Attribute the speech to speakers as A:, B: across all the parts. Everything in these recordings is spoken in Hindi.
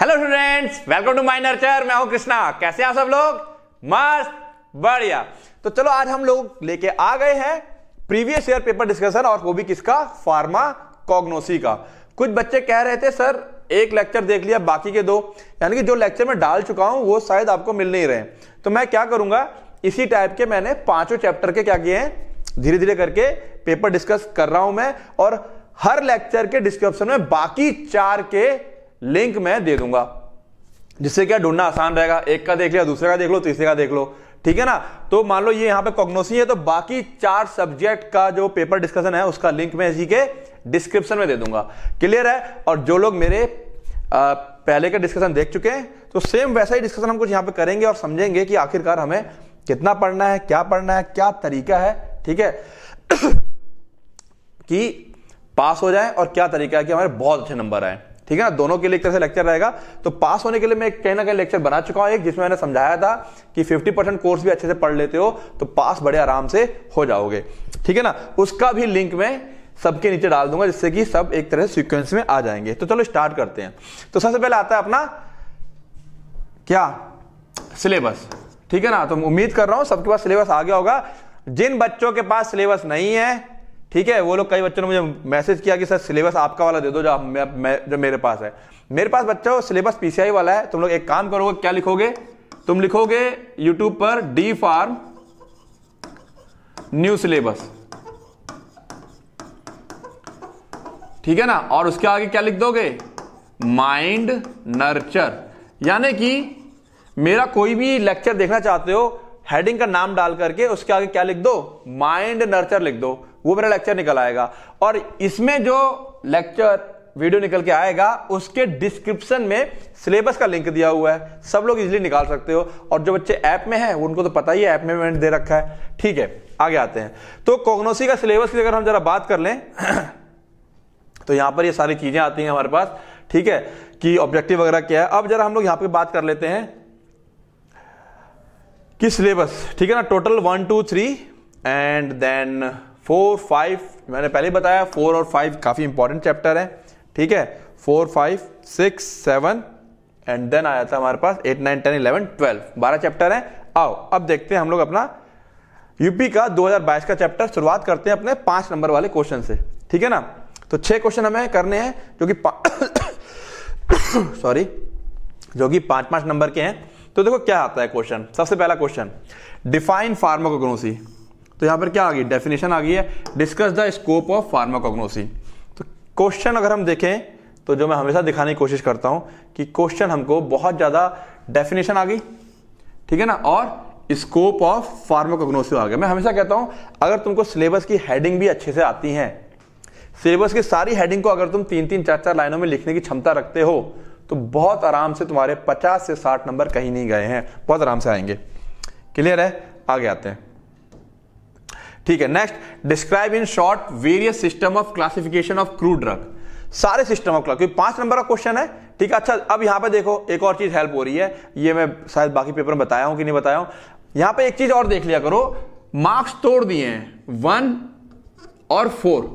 A: hello students welcome to my nurture मैं हूं कृष्णा कैसे आप सब लोग मस्त बढ़िया तो चलो आज हम लोग लेके आ गए हैं प्रीवियस ईयर पेपर डिस्कशन और वो भी किसका फार्मा कॉग्नोसी का कुछ बच्चे कह रहे थे सर एक लेक्चर देख लिया बाकी के दो यानी कि जो लेक्चर में डाल चुका हूं वो शायद आपको मिल नहीं रहे तो मैं क्या करूंगा इसी टाइप के मैंने पांचों चैप्टर के क्या किए हैं धीरे धीरे करके पेपर डिस्कस कर रहा हूं मैं और हर लेक्चर के डिस्क्रिप्शन में बाकी चार के लिंक मैं दे दूंगा जिससे क्या ढूंढना आसान रहेगा एक का देख लिया दूसरे का देख लो तीसरे का देख लो ठीक है ना तो मान लो ये यहां पे कॉग्नोसी है तो बाकी चार सब्जेक्ट का जो पेपर डिस्कशन है उसका लिंक मैं इसी के डिस्क्रिप्शन में दे दूंगा क्लियर है और जो लोग मेरे आ, पहले का डिस्कशन देख चुके हैं तो सेम वैसा ही डिस्कशन हम कुछ यहां पर करेंगे और समझेंगे कि आखिरकार हमें कितना पढ़ना है क्या पढ़ना है क्या तरीका है ठीक है कि पास हो जाए और क्या तरीका है कि हमारे बहुत अच्छे नंबर आए ठीक है ना दोनों के लिए एक तरह से लेक्चर रहेगा तो पास होने के लिए मैं कहीं ना कहीं लेक्चर बना चुका हूं एक जिसमें मैंने समझाया था कि 50 परसेंट कोर्स भी अच्छे से पढ़ लेते हो तो पास बड़े आराम से हो जाओगे ठीक है ना उसका भी लिंक में सबके नीचे डाल दूंगा जिससे कि सब एक तरह से सिक्वेंस में आ जाएंगे तो चलो स्टार्ट करते हैं तो सबसे पहले आता है अपना क्या सिलेबस ठीक है ना तो उम्मीद कर रहा हूं सबके पास सिलेबस आ गया होगा जिन बच्चों के पास सिलेबस नहीं है ठीक है वो लोग कई बच्चों ने मुझे मैसेज किया कि सर सिलेबस आपका वाला दे दो जो मैं, जो मेरे पास है मेरे पास बच्चों सिलेबस पीसीआई वाला है तुम लोग एक काम करोगे क्या लिखोगे तुम लिखोगे यूट्यूब पर डी फार्म न्यू सिलेबस ठीक है ना और उसके आगे क्या लिख दोगे माइंड नर्चर यानी कि मेरा कोई भी लेक्चर देखना चाहते हो हेडिंग का नाम डाल करके उसके आगे क्या लिख दो माइंड नर्चर लिख दो वो मेरा लेक्चर निकल आएगा और इसमें जो लेक्चर वीडियो निकल के आएगा उसके डिस्क्रिप्शन में सिलेबस का लिंक दिया हुआ है सब लोग इजिली निकाल सकते हो और जो बच्चे ऐप में हैं उनको तो पता ही है ऐप में मैंने दे रखा है ठीक है आगे आते हैं तो कोग्नोसी का सिलेबस की अगर हम जरा बात कर लें तो यहां पर ये सारी चीज़ें आती हैं हमारे पास ठीक है कि ऑब्जेक्टिव वगैरह क्या है अब जरा हम लोग यहां पर बात कर लेते हैं कि सिलेबस ठीक है ना total one two three and then four five मैंने पहले बताया फोर और फाइव काफ़ी इंपॉर्टेंट चैप्टर है ठीक है four five six seven and then आया था हमारे पास eight nine ten eleven twelve बारह चैप्टर है आओ अब देखते हैं हम लोग अपना यूपी का 2022 का चैप्टर शुरुआत करते हैं अपने पांच नंबर वाले क्वेश्चन से ठीक है ना तो छह क्वेश्चन हमें करने हैं जो कि सॉरी जो कि पांच पांच नंबर के हैं तो देखो क्या आता है क्वेश्चन सबसे पहला क्वेश्चन डिफाइन फार्मोकोग्नोसी तो यहाँ पर क्या आ गई डेफिनेशन आ गई है discuss the scope of pharmacognosy तो क्वेश्चन अगर हम देखें तो जो मैं हमेशा दिखाने की कोशिश करता हूँ कि क्वेश्चन हमको बहुत ज़्यादा डेफिनेशन आ गई ठीक है ना और स्कोप ऑफ फार्माकोग्नोसी आ गया मैं हमेशा कहता हूँ अगर तुमको सिलेबस की हेडिंग भी अच्छे से आती हैं सिलेबस की सारी हेडिंग को अगर तुम तीन तीन चार चार लाइनों में लिखने की क्षमता रखते हो तो बहुत आराम से तुम्हारे 50 से 60 नंबर कहीं नहीं गए हैं बहुत आराम से आएंगे क्लियर है आगे आते हैं ठीक है next describe in short various system of classification of crude drug सारे सिस्टम ऑफ क्लास क्योंकि पांच नंबर का क्वेश्चन है ठीक है अच्छा अब यहां पे देखो एक और चीज हेल्प हो रही है ये मैं शायद बाकी पेपर में बताया हूं कि नहीं बताया हूं यहां पे एक चीज और देख लिया करो मार्क्स तोड़ दिए हैं वन और फोर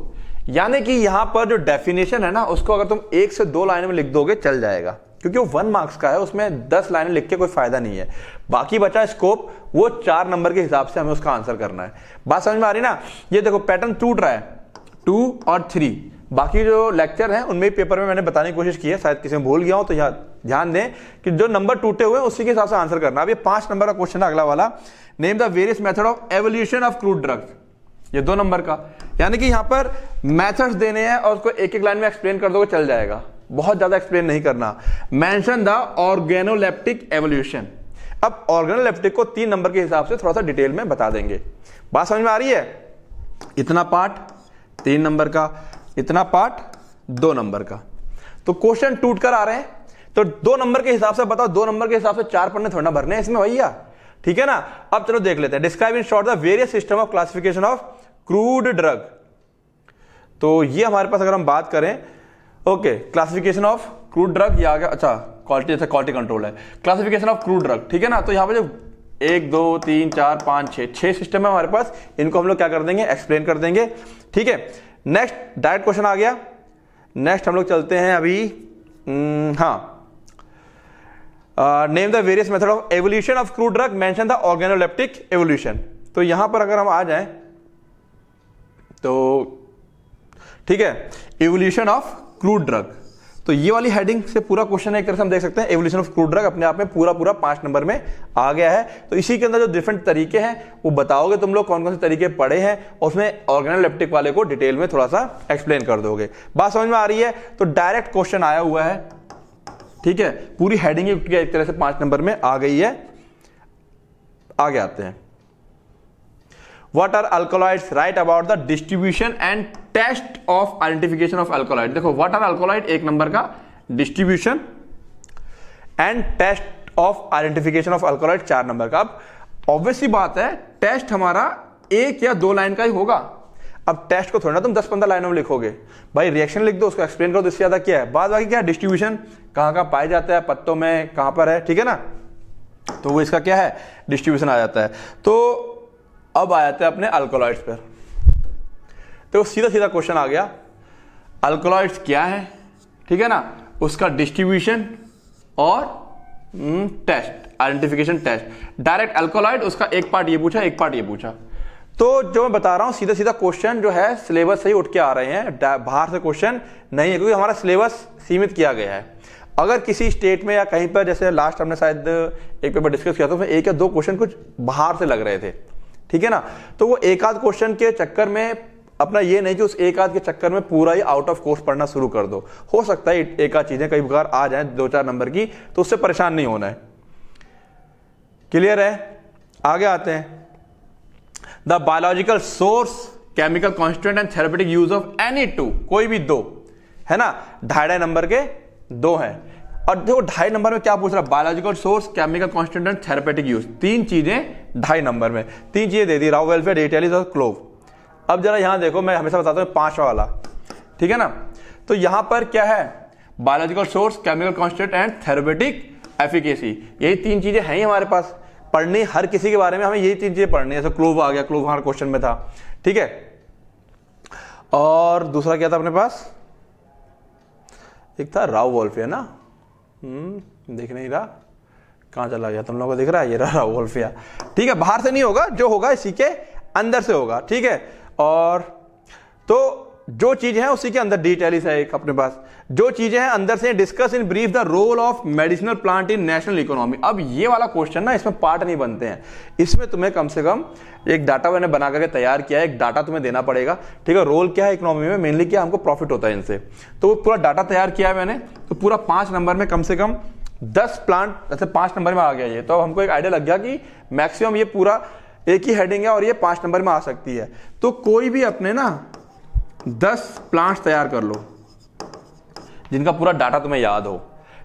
A: यानी कि यहां पर जो डेफिनेशन है ना उसको अगर तुम एक से दो लाइन में लिख दोगे चल जाएगा क्योंकि वो वन मार्क्स का है उसमें दस लाइनें लिख के कोई फायदा नहीं है बाकी बचा स्कोप वो चार नंबर के हिसाब से हमें उसका आंसर करना है बात समझ में आ रही ना ये देखो पैटर्न टूट रहा है टू और थ्री बाकी जो लेक्चर हैं उनमें पेपर में मैंने बताने की कोशिश की है शायद किसी में भूल गया हूं तो यहाँ ध्यान दें कि जो नंबर टूटे हुए उसी के हिसाब से आंसर करना अब ये पांच नंबर का क्वेश्चन है अगला वाला name the various method of evaluation of crude drugs ये दो नंबर का यानी कि यहां पर मैथड्स देने हैं और उसको एक एक लाइन में एक्सप्लेन कर दो चल जाएगा बहुत ज्यादा एक्सप्लेन नहीं करना मेंशन द ऑर्गेनोलेप्टिक एवोल्यूशन अब ऑर्गेनोलेप्टिक को तीन नंबर के हिसाब से थोड़ा सा डिटेल में बता देंगे बात समझ में आ रही है इतना पार्ट तीन नंबर का इतना पार्ट दो नंबर का तो क्वेश्चन टूट कर आ रहे हैं तो दो नंबर के हिसाब से बताओ दो नंबर के हिसाब से चार पन्ने थोड़ा ना भरने हैं इसमें भैया ठीक है ना अब चलो देख लेते हैं describe in short the various system of classification of crude drug तो ये हमारे पास अगर हम बात करें okay classification of crude drug ये आ गया अच्छा क्वालिटी अच्छा क्वालिटी कंट्रोल है क्लासिफिकेशन ऑफ क्रूड ड्रग ठीक है ना तो यहाँ पे जो एक दो तीन चार पाँच छः छः सिस्टम है हमारे पास इनको हम लोग क्या कर देंगे एक्सप्लेन कर देंगे ठीक है नेक्स्ट डायरेक्ट क्वेश्चन आ गया नेक्स्ट हम लोग चलते हैं अभी हम्म, हाँ name the various method of evaluation of crude drug mention the organoleptic evaluation तो यहां पर अगर हम आ जाए तो ठीक है एवोल्यूशन ऑफ क्रूड ड्रग तो ये वाली हेडिंग से पूरा क्वेश्चन एक तरह से हम देख सकते हैं एवोल्यूशन ऑफ क्रूड ड्रग अपने आप में पूरा पूरा पांच नंबर में आ गया है तो इसी के अंदर जो डिफरेंट तरीके हैं वो बताओगे तुम लोग कौन कौन से तरीके पढ़े हैं और उसमें ऑर्गेनोलेप्टिक वाले को डिटेल में थोड़ा सा एक्सप्लेन कर दोगे बात समझ में आ रही है तो डायरेक्ट क्वेश्चन आया हुआ है ठीक है पूरी हेडिंग एक तरह से पांच नंबर में आ गई है आगे आते हैं what are alkaloids write about the distribution and test of identification of alkaloid देखो व्हाट आर अल्कोलाइड एक नंबर का distribution and test of identification of alkaloid चार नंबर का अब ऑब्वियसली बात है टेस्ट हमारा एक या दो लाइन का ही होगा अब टेस्ट को थोड़ा ना तुम दस पंद्रह लाइनों में लिखोगे भाई रिएक्शन लिख दो उसको एक्सप्लेन करो तो इससे ज्यादा क्या है बाद बाकी क्या है डिस्ट्रीब्यूशन कहां कहां पाया जाता है पत्तों में कहां पर है ठीक है ना तो वो इसका क्या है डिस्ट्रीब्यूशन आ जाता है तो अब आ जाते हैं अपने अल्कोलॉइड्स पर तो सीधा सीधा क्वेश्चन आ गया अल्कोलॉइड्स क्या है ठीक है ना उसका डिस्ट्रीब्यूशन और test identification test direct alkaloid उसका एक पार्ट ये पूछा एक पार्ट ये पूछा तो जो मैं बता रहा हूं सीधा सीधा क्वेश्चन जो है सिलेबस से ही उठ के आ रहे हैं बाहर से क्वेश्चन नहीं है क्योंकि हमारा सिलेबस सीमित किया गया है अगर किसी स्टेट में या कहीं पर जैसे लास्ट हमने शायद एक पेपर डिस्कस किया था उसमें एक या दो क्वेश्चन कुछ बाहर से लग रहे थे ठीक है ना तो वो एक आध क्वेश्चन के चक्कर में अपना ये नहीं कि उस एक आध के चक्कर में पूरा ही आउट ऑफ कोर्स पढ़ना शुरू कर दो हो सकता है एक आध चीजें कई बार आ जाए दो चार नंबर की तो उससे परेशान नहीं होना है क्लियर है आगे आते हैं the biological source chemical constant and therapeutic use of any two कोई भी दो है ना ढाई नंबर के दो हैं और देखो ढाई नंबर में क्या पूछ रहा है biological source chemical constant therapeutic use तीन चीजें ढाई नंबर में तीन चीजें दे दी राउ वेलफेयर डेटेलिस और क्लोव अब जरा यहां देखो मैं हमेशा बताता हूँ पांचवा वाला ठीक है ना तो यहां पर क्या है biological source chemical constant and therapeutic efficacy यही तीन चीजें हैं ही हमारे पास पढ़नी हर किसी के बारे में हमें यही तीन चीजें पढ़नी है जैसे क्लोव आ गया क्लोव हमारे क्वेश्चन में था ठीक है और दूसरा क्या था अपने पास एक था राव वॉल्फियर ना हम्म, दिख नहीं रहा कहां चला गया तुम लोगों को दिख रहा है ये रहा वोल्फिया ठीक है बाहर से नहीं होगा जो होगा इसी के अंदर से होगा ठीक है और तो जो चीज है उसी के अंदर डिटेलिस है एक अपने पास जो चीजें हैं अंदर से discuss in brief the role of medicinal plant in national economy अब ये वाला क्वेश्चन ना इसमें पार्ट नहीं बनते हैं इसमें तुम्हें कम से कम एक डाटा मैंने बना करके तैयार किया है एक डाटा तुम्हें देना पड़ेगा ठीक है रोल क्या है इकोनॉमी में मेनली क्या हमको प्रॉफिट होता है इनसे तो पूरा डाटा तैयार किया है मैंने तो पूरा पांच नंबर में कम से कम दस प्लांट जैसे पांच नंबर में आ गया ये तो हमको एक आइडिया लग गया कि मैक्सिमम ये पूरा एक ही हेडिंग है और ये पांच नंबर में आ सकती है तो कोई भी अपने ना दस प्लांट्स तैयार कर लो जिनका पूरा डाटा तुम्हें याद हो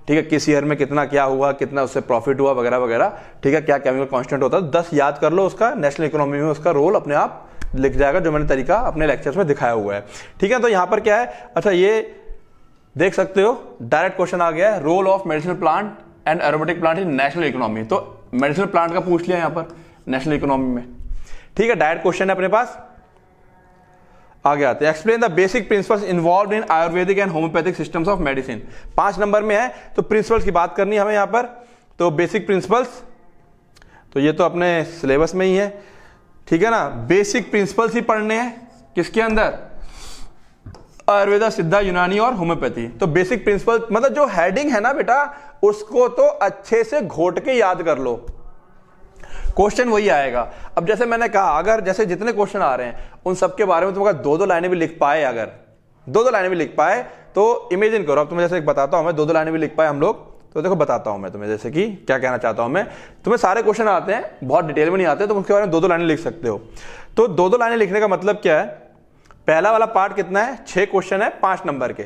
A: ठीक है किस ईयर में कितना क्या हुआ कितना उससे प्रॉफिट हुआ वगैरह वगैरह ठीक है क्या केमिकल कॉन्स्टेंट होता है तो दस याद कर लो उसका नेशनल इकोनॉमी में उसका रोल अपने आप लिख जाएगा जो मैंने तरीका अपने लेक्चर्स में दिखाया हुआ है ठीक है तो यहाँ पर क्या है अच्छा ये देख सकते हो डायरेक्ट क्वेश्चन आ गया है role of medicinal plant and aromatic plant in national economy तो मेडिसिनल प्लांट का पूछ लिया यहाँ पर नेशनल इकोनॉमी में ठीक है डायरेक्ट क्वेश्चन है अपने पास आगे आते हैं explain the basic principles involve in Ayurvedic and homoeopathic systems of medicine पांच नंबर में है तो प्रिंसिपल्स की बात करनी है हमें यहाँ पर तो बेसिक प्रिंसिपल्स तो ये तो अपने सिलेबस में ही है ठीक है ना बेसिक प्रिंसिपल्स ही पढ़ने हैं किसके अंदर आयुर्वेदा सिद्धा यूनानी और होम्योपैथी तो बेसिक प्रिंसिपल मतलब जो हेडिंग है ना बेटा उसको तो अच्छे से घोट के याद कर लो क्वेश्चन वही आएगा अब जैसे मैंने कहा अगर जैसे जितने क्वेश्चन आ रहे हैं उन सबके बारे में तुम अगर दो दो लाइनें भी लिख पाए अगर दो दो लाइनें भी लिख पाए तो इमेजिन करो अब तुम्हें जैसे बताता हूं मैं दो दो लाइनें भी लिख पाए हम लोग तो देखो बताता हूं मैं तुम्हें जैसे कि क्या कहना चाहता हूं मैं तुम्हें सारे क्वेश्चन आते हैं बहुत डिटेल में नहीं आते तुम उसके बारे में दो दो लाइनें लिख सकते हो तो दो दो लाइनें लिखने का मतलब क्या है पहला वाला पार्ट कितना है छह क्वेश्चन है पांच नंबर के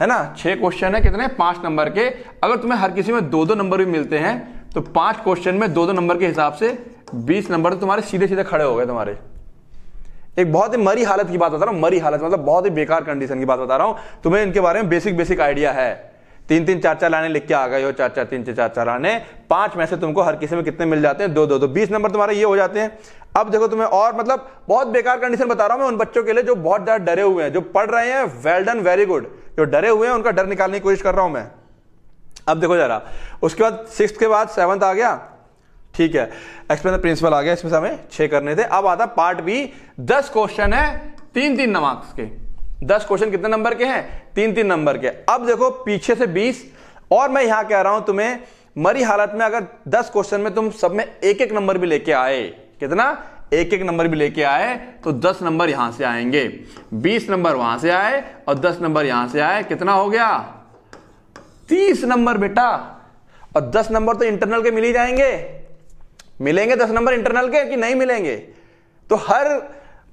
A: है ना छह क्वेश्चन है कितने पांच नंबर के अगर तुम्हें हर किसी में दो दो नंबर भी मिलते हैं तो पांच क्वेश्चन में दो दो नंबर के हिसाब से बीस नंबर तो तुम्हारे सीधे सीधे खड़े हो गए तुम्हारे एक बहुत ही मरी हालत की बात बता रहा हूं मरी हालत मतलब बहुत ही बेकार कंडीशन की बात बता रहा हूं तुम्हें इनके बारे में बेसिक बेसिक आइडिया है तीन तीन चार चार लाने लिख के आ गए हो चार चार तीन चार चार चार आने पांच में से तुमको हर किसी में कितने मिल जाते हैं दो दो दो बीस नंबर तुम्हारे ये हो जाते हैं अब देखो तुम्हें और मतलब बहुत बेकार कंडीशन बता रहा हूं मैं उन बच्चों के लिए जो बहुत ज्यादा डरे हुए हैं जो पढ़ रहे हैं वेल डन वेरी गुड जो डरे हुए हैं उनका डर निकालने की कोशिश कर रहा हूं मैं अब देखो जरा उसके बाद सिक्स के बाद सेवन्थ आ गया ठीक है एक्सपेंस प्रिंसिपल आ गया इसमें से हमें छह करने थे अब आता पार्ट बी दस क्वेश्चन है तीन तीन नंबर के दस क्वेश्चन कितने नंबर के हैं तीन तीन नंबर के अब देखो पीछे से बीस और मैं यहां कह रहा हूं तुम्हें मरी हालत में अगर दस क्वेश्चन में तुम सब में एक एक नंबर भी लेके आए कितना एक एक नंबर भी लेके आए तो दस नंबर यहां से आएंगे बीस नंबर वहां से आए और दस नंबर यहां से आए कितना हो गया तीस नंबर बेटा और दस नंबर तो इंटरनल के मिल ही जाएंगे मिलेंगे दस नंबर इंटरनल के कि नहीं मिलेंगे तो हर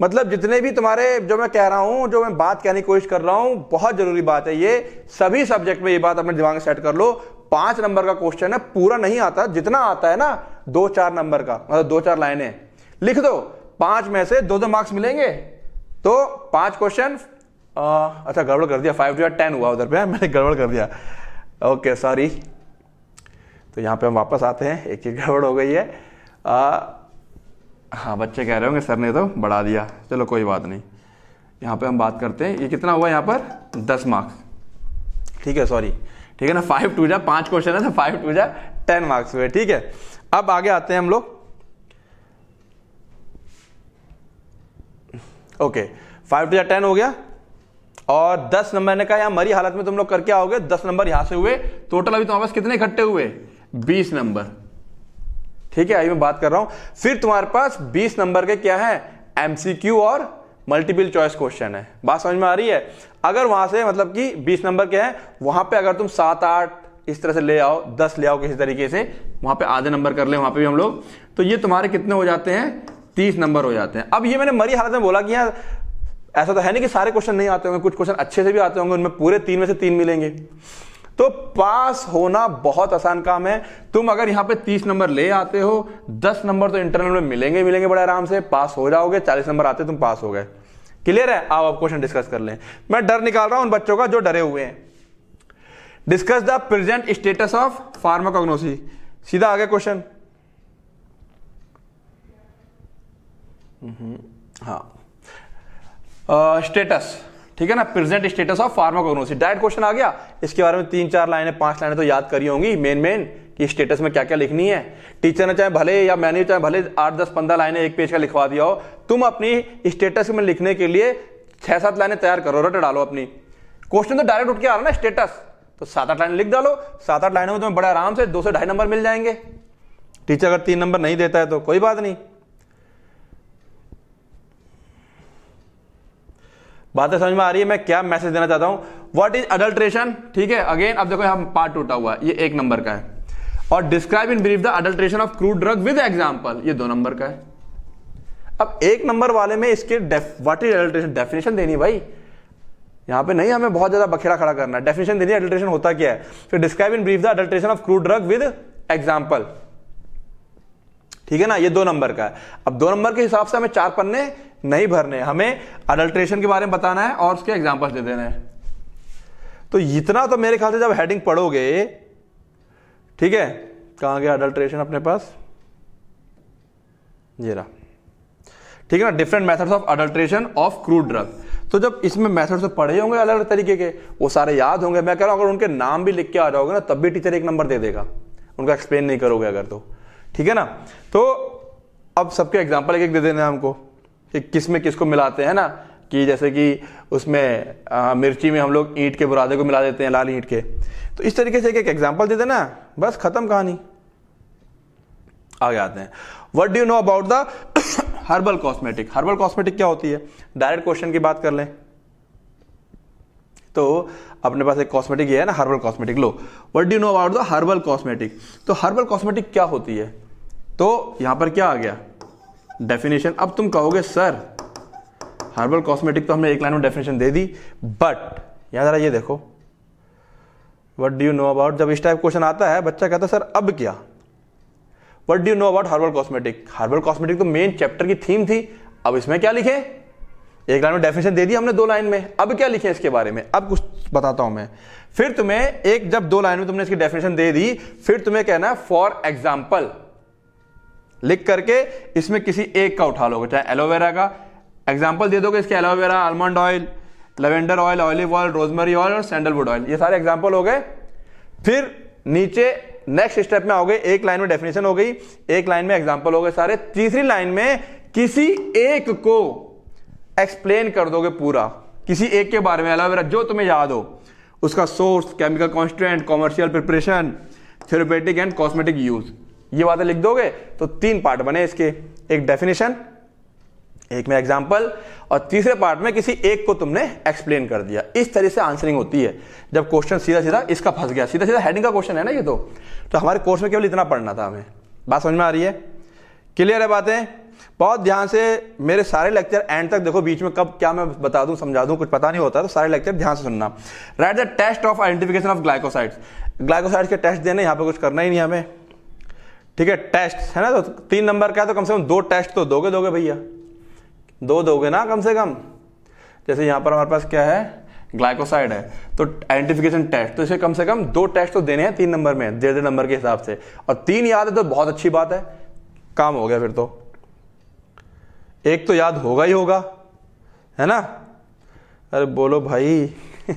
A: मतलब जितने भी तुम्हारे जो मैं कह रहा हूं जो मैं बात कहने की कोशिश कर रहा हूं बहुत जरूरी बात है ये सभी सब्जेक्ट में ये बात अपने दिमाग सेट कर लो पांच नंबर का क्वेश्चन है पूरा नहीं आता जितना आता है ना दो चार नंबर का मतलब दो चार लाइनें लिख दो पांच में से दो दो मार्क्स मिलेंगे तो पांच क्वेश्चन अच्छा गड़बड़ कर दिया फाइव टू या टेन हुआ उधर पे मैंने गड़बड़ कर दिया ओके सॉरी तो यहाँ पे हम वापस आते हैं एक एक गड़बड़ हो गई है आ, हाँ बच्चे कह रहे होंगे सर ने तो बढ़ा दिया चलो कोई बात नहीं यहाँ पे हम बात करते हैं ये कितना हुआ यहाँ पर दस मार्क्स ठीक है सॉरी ठीक है ना फाइव टू जा पाँच क्वेश्चन है तो फाइव टू जा टेन मार्क्स हुए ठीक है अब आगे आते हैं हम लोग ओके फाइव टू जा टेन हो गया और 10 नंबर ने कहा यहां मरी हालत में तुम लोग करके आओगे 10 नंबर यहां से हुए टोटल अभी तुम्हारे तो पास कितने इकट्ठे हुए 20 नंबर ठीक है अभी मैं बात कर रहा हूं फिर तुम्हारे पास 20 नंबर के क्या है एमसीक्यू और मल्टीपल चॉइस क्वेश्चन है बात समझ में आ रही है अगर वहां से मतलब कि बीस नंबर के हैं वहां पे अगर तुम सात आठ इस तरह से ले आओ दस ले आओ किसी तरीके से वहां पे आधे नंबर कर ले वहां पे भी हम लोग तो ये तुम्हारे कितने हो जाते हैं तीस नंबर हो जाते हैं अब ये मैंने मरी हालत में बोला कि यहाँ ऐसा तो है नहीं कि सारे क्वेश्चन नहीं आते होंगे कुछ क्वेश्चन अच्छे से भी आते होंगे उनमें पूरे तीन में से तीन मिलेंगे तो पास होना बहुत आसान काम है तुम अगर यहां पे 30 नंबर ले आते हो 10 नंबर तो इंटरनल में मिलेंगे मिलेंगे बड़े आराम से पास हो जाओगे 40 नंबर आते तुम पास हो गए क्लियर है आप आप क्वेश्चन डिस्कस कर लें मैं डर निकाल रहा हूं उन बच्चों का जो डरे हुए हैं discuss the present status of pharmacognosy सीधा आगे क्वेश्चन हम्म, हाँ स्टेटस ठीक है ना present status of pharmacognosy direct question आ गया इसके बारे में तीन चार लाइनें पांच लाइनें तो याद करी होंगी मेन मेन कि स्टेटस में क्या क्या लिखनी है टीचर ने चाहे भले या मैंने चाहे भले आठ दस पंद्रह लाइनें एक पेज का लिखवा दिया हो तुम अपनी स्टेटस में लिखने के लिए छह सात लाइनें तैयार करो रट डालो अपनी क्वेश्चन तो डायरेक्ट उठ के आ रहा है ना स्टेटस तो सात आठ लाइन लिख डालो सात आठ लाइनों में तुम्हें बड़े आराम से दो से ढाई नंबर मिल जाएंगे टीचर अगर तीन नंबर नहीं देता है तो कोई बात नहीं बातें समझ में आ रही है मैं क्या मैसेज देना चाहता हूं वॉट इज अडल्ट्रेशन ठीक है अगेन अब देखो यहां पार्ट टूटा हुआ है ये एक नंबर का है और describe in brief the adulteration of crude drug with example ये दो नंबर का है अब एक नंबर वाले में इसके वट इज अडल्ट्रेशन डेफिनेशन देनी भाई यहां पे नहीं हमें बहुत ज्यादा बखेरा खड़ा करना है डेफिनेशन देनी अडल्ट्रेशन होता क्या है फिर describe in brief the adulteration of crude drug with example ठीक है ना ये दो नंबर का है अब दो नंबर के हिसाब से हमें चार पन्ने नहीं भरने हमें अडल्ट्रेशन के बारे में बताना है और उसके एग्जाम्पल दे देना है तो इतना तो मेरे ख्याल से जब हेडिंग पढ़ोगे ठीक है कहाँ गया अडल्ट्रेशन अपने पास ये रहा ठीक है ना different methods of adulteration of crude drug तो जब इसमें मेथड्स तो पढ़े होंगे अलग अलग तरीके के वो सारे याद होंगे मैं कह रहा हूं अगर उनके नाम भी लिख के आ जाओगे ना तब भी टीचर एक नंबर दे देगा उनका एक्सप्लेन नहीं करोगे अगर तो ठीक है ना तो अब सबके एग्जाम्पल एक एक दे देना हमको कि किस में किसको मिलाते हैं ना कि जैसे कि उसमें आ, मिर्ची में हम लोग ईंट के बुरादे को मिला देते हैं लाल ईंट के तो इस तरीके से एक एक एग्जाम्पल दे देना बस ख़त्म कहानी आगे आते हैं what do know about the herbal cosmetic herbal cosmetic क्या होती है डायरेक्ट क्वेश्चन की बात कर लें तो अपने पास एक कॉस्मेटिक ये है ना हर्बल कॉस्मेटिक लो what do know about the herbal cosmetic तो हर्बल कॉस्मेटिक क्या होती है तो यहां पर क्या आ गया डेफिनेशन अब तुम कहोगे सर हर्बल कॉस्मेटिक तो हमने एक लाइन में डेफिनेशन दे दी बट यहाँ ज़रा ये देखो what do you know about जब इस टाइप क्वेश्चन आता है बच्चा कहता है सर अब क्या what do you know about herbal cosmetic herbal cosmetic तो मेन चैप्टर की थीम थी अब इसमें क्या लिखे एक लाइन में डेफिनेशन दे दी हमने दो लाइन में अब क्या लिखे इसके बारे में अब कुछ बताता हूं मैं फिर तुम्हें एक जब दो लाइन में तुमने इसकी डेफिनेशन दे दी फिर तुम्हें कहना है फॉर एग्जाम्पल लिख करके इसमें किसी एक का उठा लोगे चाहे एलोवेरा का एग्जाम्पल दे दोगे इसके aloe vera almond oil lavender oil olive oil rosemary oil और सैंडलवुड ऑयल ये सारे एग्जाम्पल हो गए फिर नीचे नेक्स्ट स्टेप में आओगे एक लाइन में डेफिनेशन हो गई एक लाइन में एग्जाम्पल हो गए सारे तीसरी लाइन में किसी एक को एक्सप्लेन कर दोगे पूरा किसी एक के बारे में एलोवेरा जो तुम्हें याद हो उसका source chemical constant commercial preparation therapeutic and cosmetic use ये बातें लिख दोगे तो तीन पार्ट बने इसके एक डेफिनेशन एक में एग्जाम्पल और तीसरे पार्ट में किसी एक को तुमने एक्सप्लेन कर दिया इस तरह से आंसरिंग होती है जब क्वेश्चन सीधा सीधा इसका फंस गया सीधा सीधा हेडिंग का क्वेश्चन है ना ये तो तो हमारे कोर्स में केवल इतना पढ़ना था हमें बात समझ में आ रही है क्लियर है बातें बहुत ध्यान से मेरे सारे लेक्चर एंड तक देखो बीच में कब क्या मैं बता दूं समझा दूं कुछ पता नहीं होता तो सारे लेक्चर ध्यान से सुनना write the test of identification of glycosides glycosides के टेस्ट देने यहां पे कुछ करना ही नहीं हमें ठीक है टेस्ट है ना तो तीन नंबर का है तो कम से कम दो टेस्ट तो दोगे दोगे भैया दो दोगे ना कम से कम जैसे यहां पर हमारे पास क्या है ग्लाइकोसाइड है तो आइडेंटिफिकेशन टेस्ट तो इसे कम से कम दो टेस्ट तो देने हैं तीन नंबर में डेढ़ नंबर के हिसाब से और तीन याद है तो बहुत अच्छी बात है काम हो गया फिर तो एक तो याद होगा ही होगा है ना अरे बोलो भाई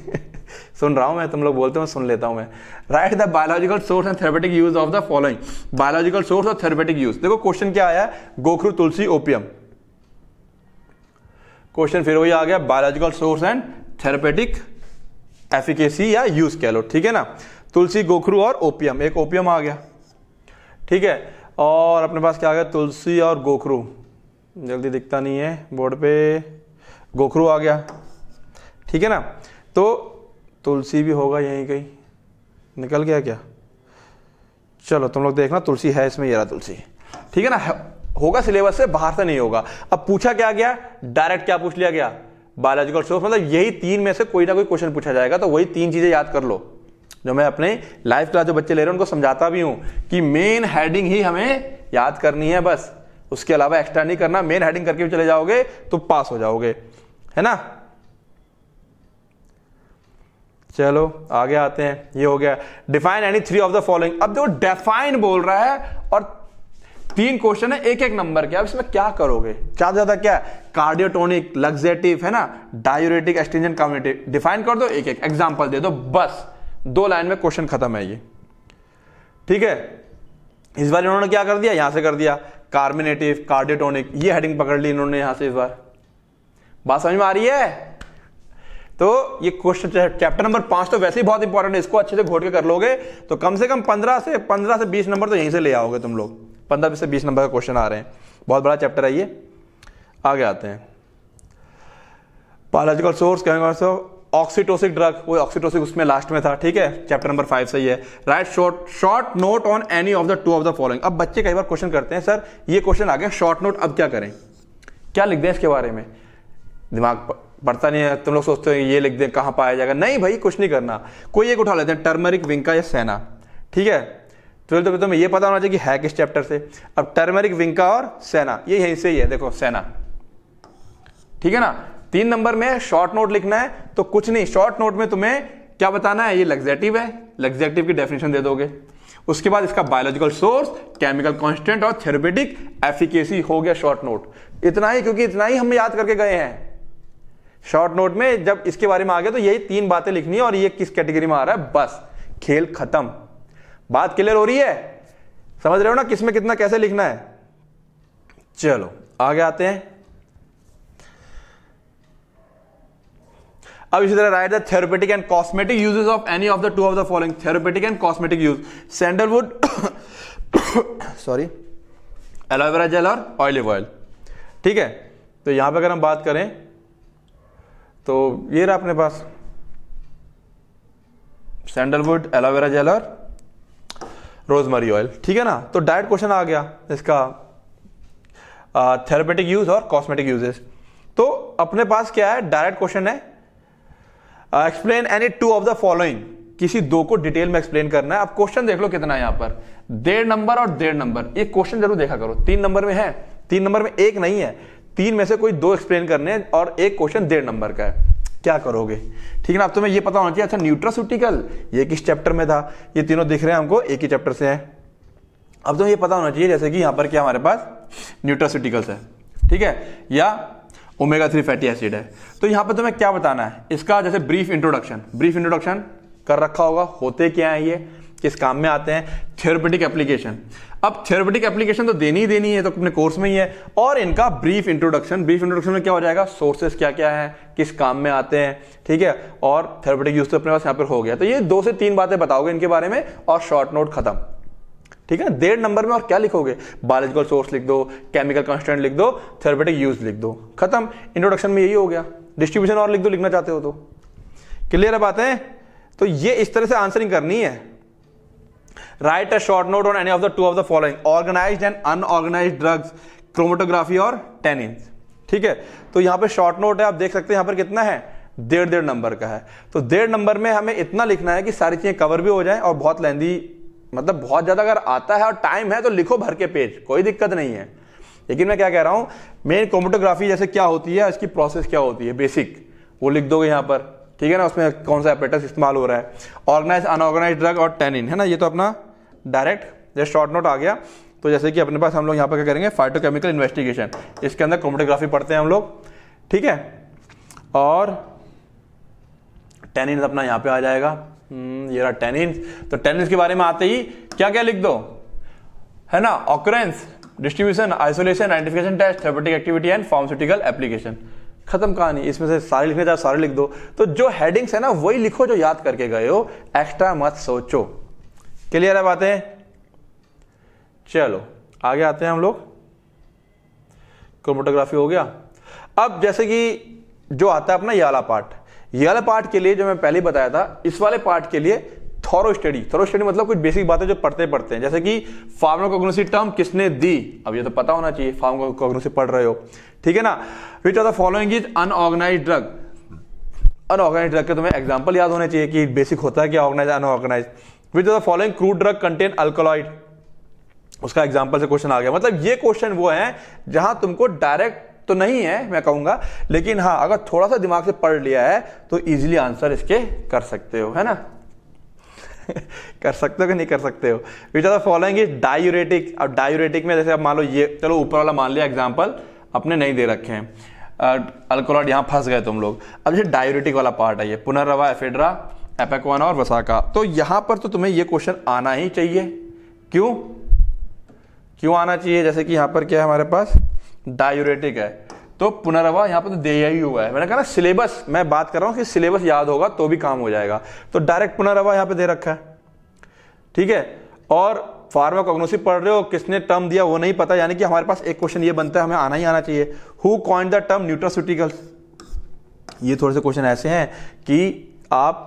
A: सुन रहा हूँ मैं तुम लोग बोलते हो सुन लेता हूँ मैं write the biological source and therapeutic use of the following biological source और थेरेपेटिक यूज देखो क्वेश्चन क्या आया गोखरू तुलसी ओपियम क्वेश्चन फिर वही आ गया biological source and therapeutic efficacy या यूज कह लो ठीक है ना तुलसी गोखरू और ओपियम एक ओपियम आ गया ठीक है और अपने पास क्या आ गया तुलसी और गोखरू जल्दी दिखता नहीं है बोर्ड पे गोखरू आ गया ठीक है ना तो तुलसी भी होगा यहीं कहीं निकल गया क्या चलो तुम लोग देखना तुलसी है इसमें ये तुलसी ठीक है ना होगा सिलेबस से बाहर से नहीं होगा अब पूछा क्या गया डायरेक्ट क्या पूछ लिया गया बायोलॉजिकल सोर्स मतलब यही तीन में से कोई ना कोई क्वेश्चन पूछा जाएगा तो वही तीन चीजें याद कर लो जो मैं अपने लाइव क्लास जो बच्चे ले रहे हैं उनको समझाता भी हूं कि मेन हेडिंग ही हमें याद करनी है बस उसके अलावा एक्स्ट्रा नहीं करना मेन हेडिंग करके भी चले जाओगे तो पास हो जाओगे है ना चलो आगे आते हैं ये हो गया define any three of the following अब देखो डिफाइन बोल रहा है और तीन क्वेश्चन है एक एक नंबर के अब इसमें क्या करोगे क्या ज्यादा क्या कार्डियोटोनिक लग्जेटिव है ना डायोरेटिक एक्सटेंजन कम्युनिटी डिफाइन कर दो एक एक एग्जाम्पल दे दो बस दो लाइन में क्वेश्चन खत्म है ये ठीक है इस बार इन्होंने क्या कर दिया यहां से कर दिया कार्मिनेटिव कार्डियोटोनिक ये हेडिंग पकड़ ली इन्होंने यहां से इस बार बात समझ में आ रही है तो ये क्वेश्चन चैप्टर नंबर पांच तो वैसे ही बहुत इंपॉर्टेंट है इसको अच्छे से घोट के कर लोगे तो कम से कम पंद्रह से पंद्रह से बीस नंबर तो यहीं से ले आओगे तुम लोग पंद्रह से बीस नंबर का क्वेश्चन आ रहे हैं बहुत बड़ा चैप्टर है ये आगे आते हैं बायोलॉजिकल सोर्स कहेंगे ऑक्सीटोसिक ड्रग वो ऑक्सीटोसिक उसमें लास्ट में था ठीक है चैप्टर नंबर फाइव से ही है write short short note on any of the two of the following अब बच्चे कई बार क्वेश्चन करते हैं सर ये क्वेश्चन आ गया शॉर्ट नोट अब क्या करें क्या लिख दें इसके बारे में दिमाग पर बढ़ता नहीं है तुम लोग सोचते हो ये लिख दें कहाँ पाया जाएगा नहीं भाई कुछ नहीं करना कोई एक उठा लेते हैं टर्मरिक विंका या सेना ठीक है तो तो तुम्हें ये पता होना चाहिए कि है किस चैप्टर से अब टर्मरिक विंका और सेना ये यहीं से ही है देखो सेना ठीक है ना तीन नंबर में शॉर्ट नोट लिखना है तो कुछ नहीं शॉर्ट नोट में तुम्हें क्या बताना है ये लग्जेटिव है लग्जेटिव की डेफिनेशन दे दोगे उसके बाद इसका बायोलॉजिकल सोर्स केमिकल कॉन्स्टेंट और थेरोपेटिक एफिकेसी हो गया शॉर्ट नोट इतना ही क्योंकि इतना ही हम याद करके गए हैं शॉर्ट नोट में जब इसके बारे में आ गया तो यही तीन बातें लिखनी है और ये किस कैटेगरी में आ रहा है बस खेल खत्म बात क्लियर हो रही है समझ रहे हो ना किसमें कितना कैसे लिखना है चलो आगे आते हैं अब इसी तरह write the therapeutic and cosmetic uses of any of the two of the following therapeutic and cosmetic use sandalwood sorry aloe vera gel और ऑयलिव ऑयल ठीक है तो यहां पर अगर हम बात करें तो ये रहा अपने पास सैंडलवुड एलोवेरा जेल और रोजमरी ऑयल ठीक है ना तो डायरेक्ट क्वेश्चन आ गया इसका थेरेपेटिक यूज और कॉस्मेटिक यूजेस तो अपने पास क्या है डायरेक्ट क्वेश्चन है explain any two of the following किसी दो को डिटेल में एक्सप्लेन करना है अब क्वेश्चन देख लो कितना है यहां पर डेढ़ नंबर और डेढ़ नंबर एक क्वेश्चन जरूर देखा करो तीन नंबर में है तीन नंबर में एक नहीं है तीन में से कोई दो एक्सप्लेन करने हैं और एक क्वेश्चन डेढ़ नंबर का है क्या करोगे ठीक है ना अब तुम्हें ये पता होना चाहिए अच्छा न्यूट्रासूटिकल ये किस चैप्टर में था ये तीनों दिख रहे हैं हमको एक ही चैप्टर से है अब तुम्हें ये पता होना चाहिए जैसे कि यहाँ पर क्या हमारे पास न्यूट्रासूटिकल्स है ठीक है या ओमेगा थ्री फैटी एसिड है तो यहाँ पर तुम्हें क्या बताना है इसका जैसे ब्रीफ इंट्रोडक्शन ब्रीफ इंट्रोडक्शन कर रखा होगा होते क्या है ये किस काम में आते हैं थ्योरेटिक एप्लीकेशन अब थ्योरेटिक एप्लीकेशन तो देनी ही देनी है तो अपने कोर्स में ही है और इनका ब्रीफ इंट्रोडक्शन ब्रीफ इंट्रोडक्शन में क्या हो जाएगा सोर्सेस क्या क्या है किस काम में आते हैं ठीक है और थेरेपेटिक यूज तो अपने पास यहां पर हो गया तो ये दो से तीन बातें बताओगे इनके बारे में और शॉर्ट नोट खत्म ठीक है डेढ़ नंबर में और क्या लिखोगे बायोलॉजिकल सोर्स लिख दो केमिकल कॉन्स्टेंट लिख दो थेरेपेटिक यूज लिख दो खत्म इंट्रोडक्शन में यही हो गया डिस्ट्रीब्यूशन और लिख दो लिखना चाहते हो तो क्लियर है बातें तो ये इस तरह से आंसरिंग करनी है write a short note on any of the two of the following organise and unorganise drugs chromatography और टेनिन ठीक है तो यहां पे शॉर्ट नोट है आप देख सकते हैं यहां पर कितना है डेढ़ डेढ़ नंबर का है तो डेढ़ नंबर में हमें इतना लिखना है कि सारी चीजें कवर भी हो जाए और बहुत लेंदी मतलब बहुत ज्यादा अगर आता है और टाइम है तो लिखो भर के पेज कोई दिक्कत नहीं है लेकिन मैं क्या कह रहा हूँ मेन क्रोमोटोग्राफी जैसे क्या होती है इसकी प्रोसेस क्या होती है बेसिक वो लिख दोगे यहाँ पर ठीक है ना उसमें कौन सा एपरेटस इस्तेमाल हो रहा है ऑर्गेनाइज अनऑर्गेनाइज ड्रग और टेनिन है ना ये तो अपना डायरेक्ट जैसे शॉर्ट नोट आ गया तो जैसे कि अपने पास हम लोग यहाँ पर क्या करेंगे फाइटोकेमिकल इन्वेस्टिगेशन इसके अंदर क्रोमेटोग्राफी पढ़ते हैं हम लोग ठीक है और टेनिन अपना यहाँ पे आ जाएगा हम्म, ये रहा टेनिन तो टेनिन के बारे में आते ही क्या क्या लिख दो है ना occurrence distribution isolation identification test therapeutic activity and pharmaceutical application खत्म कहानी इसमें से सारे लिखने जाए सारे लिख दो तो जो हेडिंग्स है ना वही लिखो जो याद करके गए हो एक्स्ट्रा मत सोचो क्लियर है बातें चलो आगे आते हैं हम लोग क्रोमोटोग्राफी हो गया अब जैसे कि जो आता है अपना याला पार्ट याला पार्ट के लिए जो मैं पहले बताया था इस वाले पार्ट के लिए थोरो स्टडी थोरो स्टडी मतलब कुछ बेसिक बातें जो पढ़ते पढ़ते हैं जैसे कि फार्मोकोग्नोसी टर्म किसने दी अब ये तो पता होना चाहिए फार्मोकोग्नोसी पढ़ रहे हो ठीक है ना which are the following is unorganise drug unorganise drug के तुम्हें एग्जाम्पल याद होने चाहिए कि बेसिक होता है क्या organise unorganise which the following crude drug contain alkaloid उसका एग्जाम्पल से क्वेश्चन आ गया मतलब ये क्वेश्चन वो है जहां तुमको डायरेक्ट तो नहीं है मैं कहूंगा लेकिन हाँ अगर थोड़ा सा दिमाग से पढ़ लिया है तो इजिली आंसर इसके कर सकते हो है ना कर सकते हो कि नहीं कर सकते हो which are the following is diuretic अब डायूरेटिक में जैसे आप मान लो ये चलो ऊपर वाला मान लिया एग्जाम्पल अपने नहीं दे रखे हैं अल्कोहल यहां फंस गए तुम लोग अब जैसे डायूरेटिक वाला पार्ट है ये पुनर्वा एफेड्रा एपेकवाना और वसाका तो यहां पर तो तुम्हें यह क्वेश्चन आना ही चाहिए क्यों क्यों आना चाहिए जैसे कि यहां पर क्या है हमारे पास डायोरेटिक है तो पुनर्वा यहां पर तो दे ही हुआ है मैंने कहा ना सिलेबस मैं बात कर रहा हूं कि सिलेबस याद होगा तो भी काम हो जाएगा तो डायरेक्ट पुनर्वा यहां पर दे रखा है ठीक है और फार्माकोग्नोसी पढ़ रहे हो किसने टर्म दिया वो नहीं पता यानी कि हमारे पास एक क्वेश्चन ये बनता है हमें आना ही आना चाहिए who coin the term nutraceuticals ये थोड़े से क्वेश्चन ऐसे हैं कि आप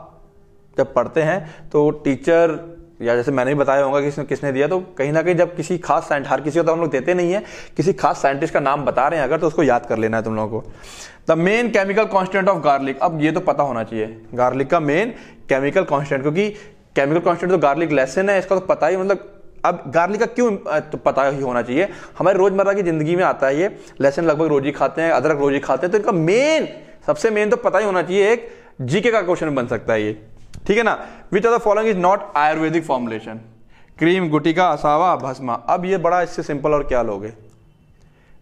A: जब पढ़ते हैं तो टीचर या जैसे मैंने भी बताया होगा कि इसने किसने दिया तो कहीं ना कहीं जब किसी खास साइंट हर किसी को तो हम लोग देते नहीं है किसी खास साइंटिस्ट का नाम बता रहे हैं अगर तो उसको याद कर लेना है तुम लोगों को the main chemical constant of garlic अब ये तो पता होना चाहिए गार्लिक का मेन केमिकल कॉन्स्टेंट क्योंकि केमिकल कॉन्स्टेंट तो गार्लिक लेसन है इसका तो पता ही मतलब अब गार्लिक का क्यों तो पता ही होना चाहिए हमारे रोजमर्रा की जिंदगी में आता है ये लेसन लगभग रोज ही खाते हैं अदरक रोज ही खाते हैं तो इनका मेन सबसे मेन तो पता ही होना चाहिए एक जीके का क्वेश्चन बन सकता है ये ठीक है ना which are the following is not Ayurvedic formulation cream gutika asava bhasma अब ये बड़ा इससे सिंपल और क्या लोगे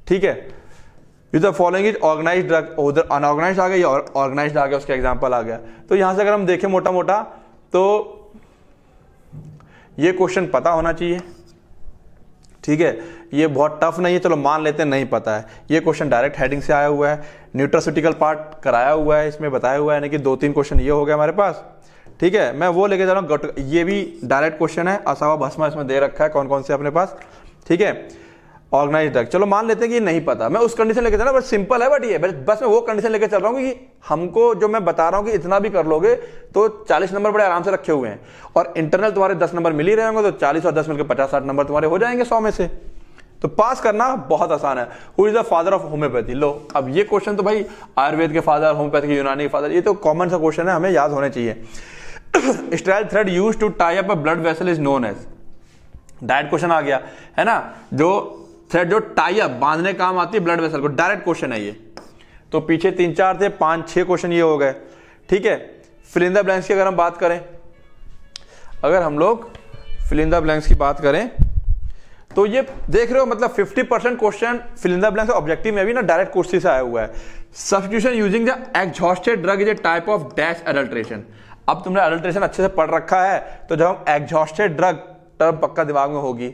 A: ठीक है which are following is organise drug उधर अनऑर्गेनाइज आ गया ऑर्गेनाइज आ गया उसका एग्जाम्पल आ गया तो यहां से अगर हम देखें मोटा मोटा तो ये क्वेश्चन पता होना चाहिए ठीक है ये बहुत टफ नहीं है चलो मान लेते हैं नहीं पता है ये क्वेश्चन डायरेक्ट हेडिंग से आया हुआ है न्यूट्रोसिटिकल पार्ट कराया हुआ है इसमें बताया हुआ है यानी कि दो तीन क्वेश्चन ये हो गया हमारे पास ठीक है मैं वो लेके जा रहा हूँ ये भी डायरेक्ट क्वेश्चन है असावा भस्मा इसमें दे रखा है कौन कौन से अपने पास ठीक है ऑर्गेनाइज ड्रग चलो मान लेते हैं कि नहीं पता मैं उस कंडीशन लेके चल रहा हूँ बस सिंपल है बट ये बस मैं वो कंडीशन लेके चल रहा हूँ कि हमको जो मैं बता रहा हूँ कि इतना भी कर लोगे तो 40 नंबर बड़े आराम से रखे हुए हैं और इंटरनल तुम्हारे 10 नंबर मिल ही रहे होंगे तो 40 और 10 मिलकर 50 साठ नंबर तुम्हारे हो जाएंगे सौ में से तो पास करना बहुत आसान है who is the father of homoeopathy लो अब ये क्वेश्चन तो भाई आयुर्वेद के फादर होम्योपैथी यूनानी के फादर ये तो कॉमन सा क्वेश्चन है हमें याद होने चाहिए sterile thread use to tie up a blood vessel is known as direct question आ गया है ना जो थ्रेड जो टाई अप बांधने काम आती है ब्लड वेसल को डायरेक्ट क्वेश्चन है ये तो पीछे तीन चार थे पांच छह क्वेश्चन ये हो गए ठीक है फिलिंदा ब्लैंक्स की अगर हम बात करें अगर हम लोग फिलिंदा ब्लैंक्स की बात करें तो ये देख रहे हो मतलब 50 percent question fill in the blanks objective में भी ना डायरेक्ट क्वेश्चन से आया हुआ है substitution using the exhausted drug is a type of dash adulteration अब तुमने अल्ट्रेशन अच्छे से पढ़ रखा है तो जब हम एग्जॉस्टेड ड्रग टर्म पक्का दिमाग में होगी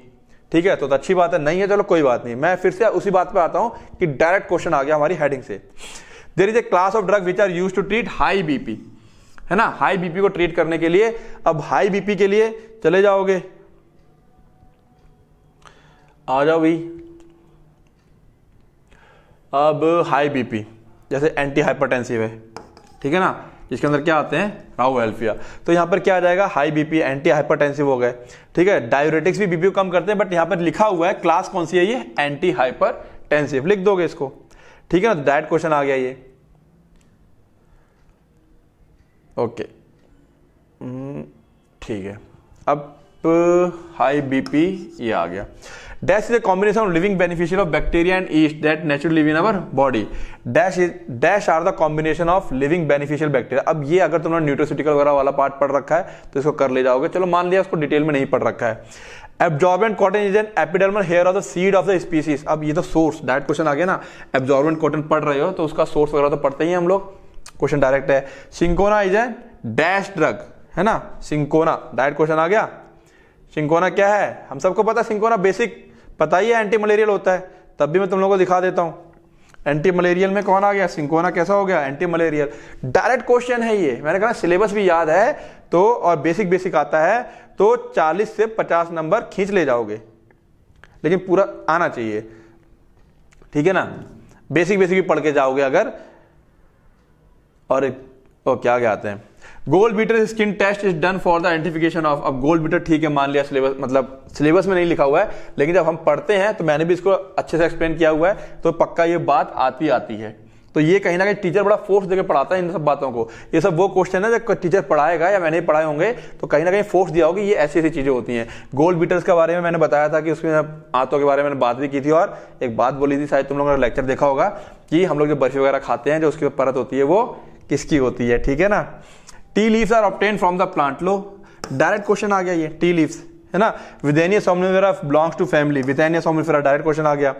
A: ठीक है तो, तो अच्छी बात है नहीं है चलो कोई बात नहीं मैं फिर से उसी बात पर आता हूं कि डायरेक्ट क्वेश्चन आ गया हमारी हेडिंग से there is a class of drug which are use to treat high BP है ना हाई बीपी को ट्रीट करने के लिए अब हाई बीपी के लिए चले जाओगे आ जाओ भाई अब हाई बीपी जैसे एंटी हाइपरटेंसिव है ठीक है ना जिसके अंदर क्या आते हैं राहु एल्फिया तो यहाँ पर क्या आ जाएगा हाई बीपी एंटी हाइपरटेंसिव हो गए ठीक है डायोरेटिक्स भी बीपी को कम करते हैं बट यहाँ पर लिखा हुआ है क्लास कौन सी है ये एंटी हाइपर लिख दोगे इसको ठीक है ना डायट तो क्वेश्चन आ गया ये ओके हम्म, ठीक है अब हाई बीपी ये आ गया dash is a combination of living beneficial of bacteria and yeast that naturally live in our body dash is dash are the combination of living beneficial bacteria अब ये अगर तुमने न्यूट्रोसिटिकल वगैरह वाला पार्ट पढ़ रखा है तो इसको कर ले जाओगे चलो मान लिया उसको डिटेल में नहीं पढ़ रखा है absorbent cotton is an epidermal hair of the seed of the species अब ये तो सोर्स डायरेक्ट क्वेश्चन आ गया ना एब्जॉर्बेंट कॉटन पढ़ रहे हो तो उसका सोर्स वगैरह तो पढ़ते ही हम लोग क्वेश्चन डायरेक्ट है cinchona is an dash drug है ना सिंकोना डायरेक्ट क्वेश्चन आ गया सिंकोना क्या है हम सबको पता सिंकोना बेसिक पता ही है एंटी मलेरियल होता है तब भी मैं तुम लोगों को दिखा देता हूँ एंटी मलेरियल में कौन आ गया सिंकोना कैसा हो गया एंटी मलेरियल डायरेक्ट क्वेश्चन है ये मैंने कहा सिलेबस भी याद है तो और बेसिक बेसिक आता है तो 40 से 50 नंबर खींच ले जाओगे लेकिन पूरा आना चाहिए ठीक है ना बेसिक बेसिक भी पढ़ के जाओगे अगर और ओ क्या क्या आते हैं gold beater skin test is done for the identification of अब गोल बीटर ठीक है मान लिया सिलेबस मतलब सिलेबस में नहीं लिखा हुआ है लेकिन जब हम पढ़ते हैं तो मैंने भी इसको अच्छे से एक्सप्लेन किया हुआ है तो पक्का ये बात आती आती है तो ये कहीं ना कहीं टीचर बड़ा फोर्स देकर पढ़ाता है इन सब बातों को ये सब वो क्वेश्चन है जब टीचर पढ़ाएगा या मैंने पढ़ाए होंगे तो कहीं ना कहीं फोर्स दिया होगी ये ऐसी ऐसी चीज़ें होती हैं गोल बीटर्स के बारे में मैंने बताया था कि उसमें आंतों के बारे में मैंने बात भी की थी और एक बात बोली थी शायद तुम लोगों ने लेक्चर देखा होगा कि हम लोग जो बर्फी वगैरह खाते हैं जो उसकी परत होती है वो किसकी होती है ठीक है ना tea leaves are obtain from the plant लो डायरेक्ट क्वेश्चन आ गया ये टी लीव्स है ना Withania somnifera belongs to family Withania somnifera direct question आ गया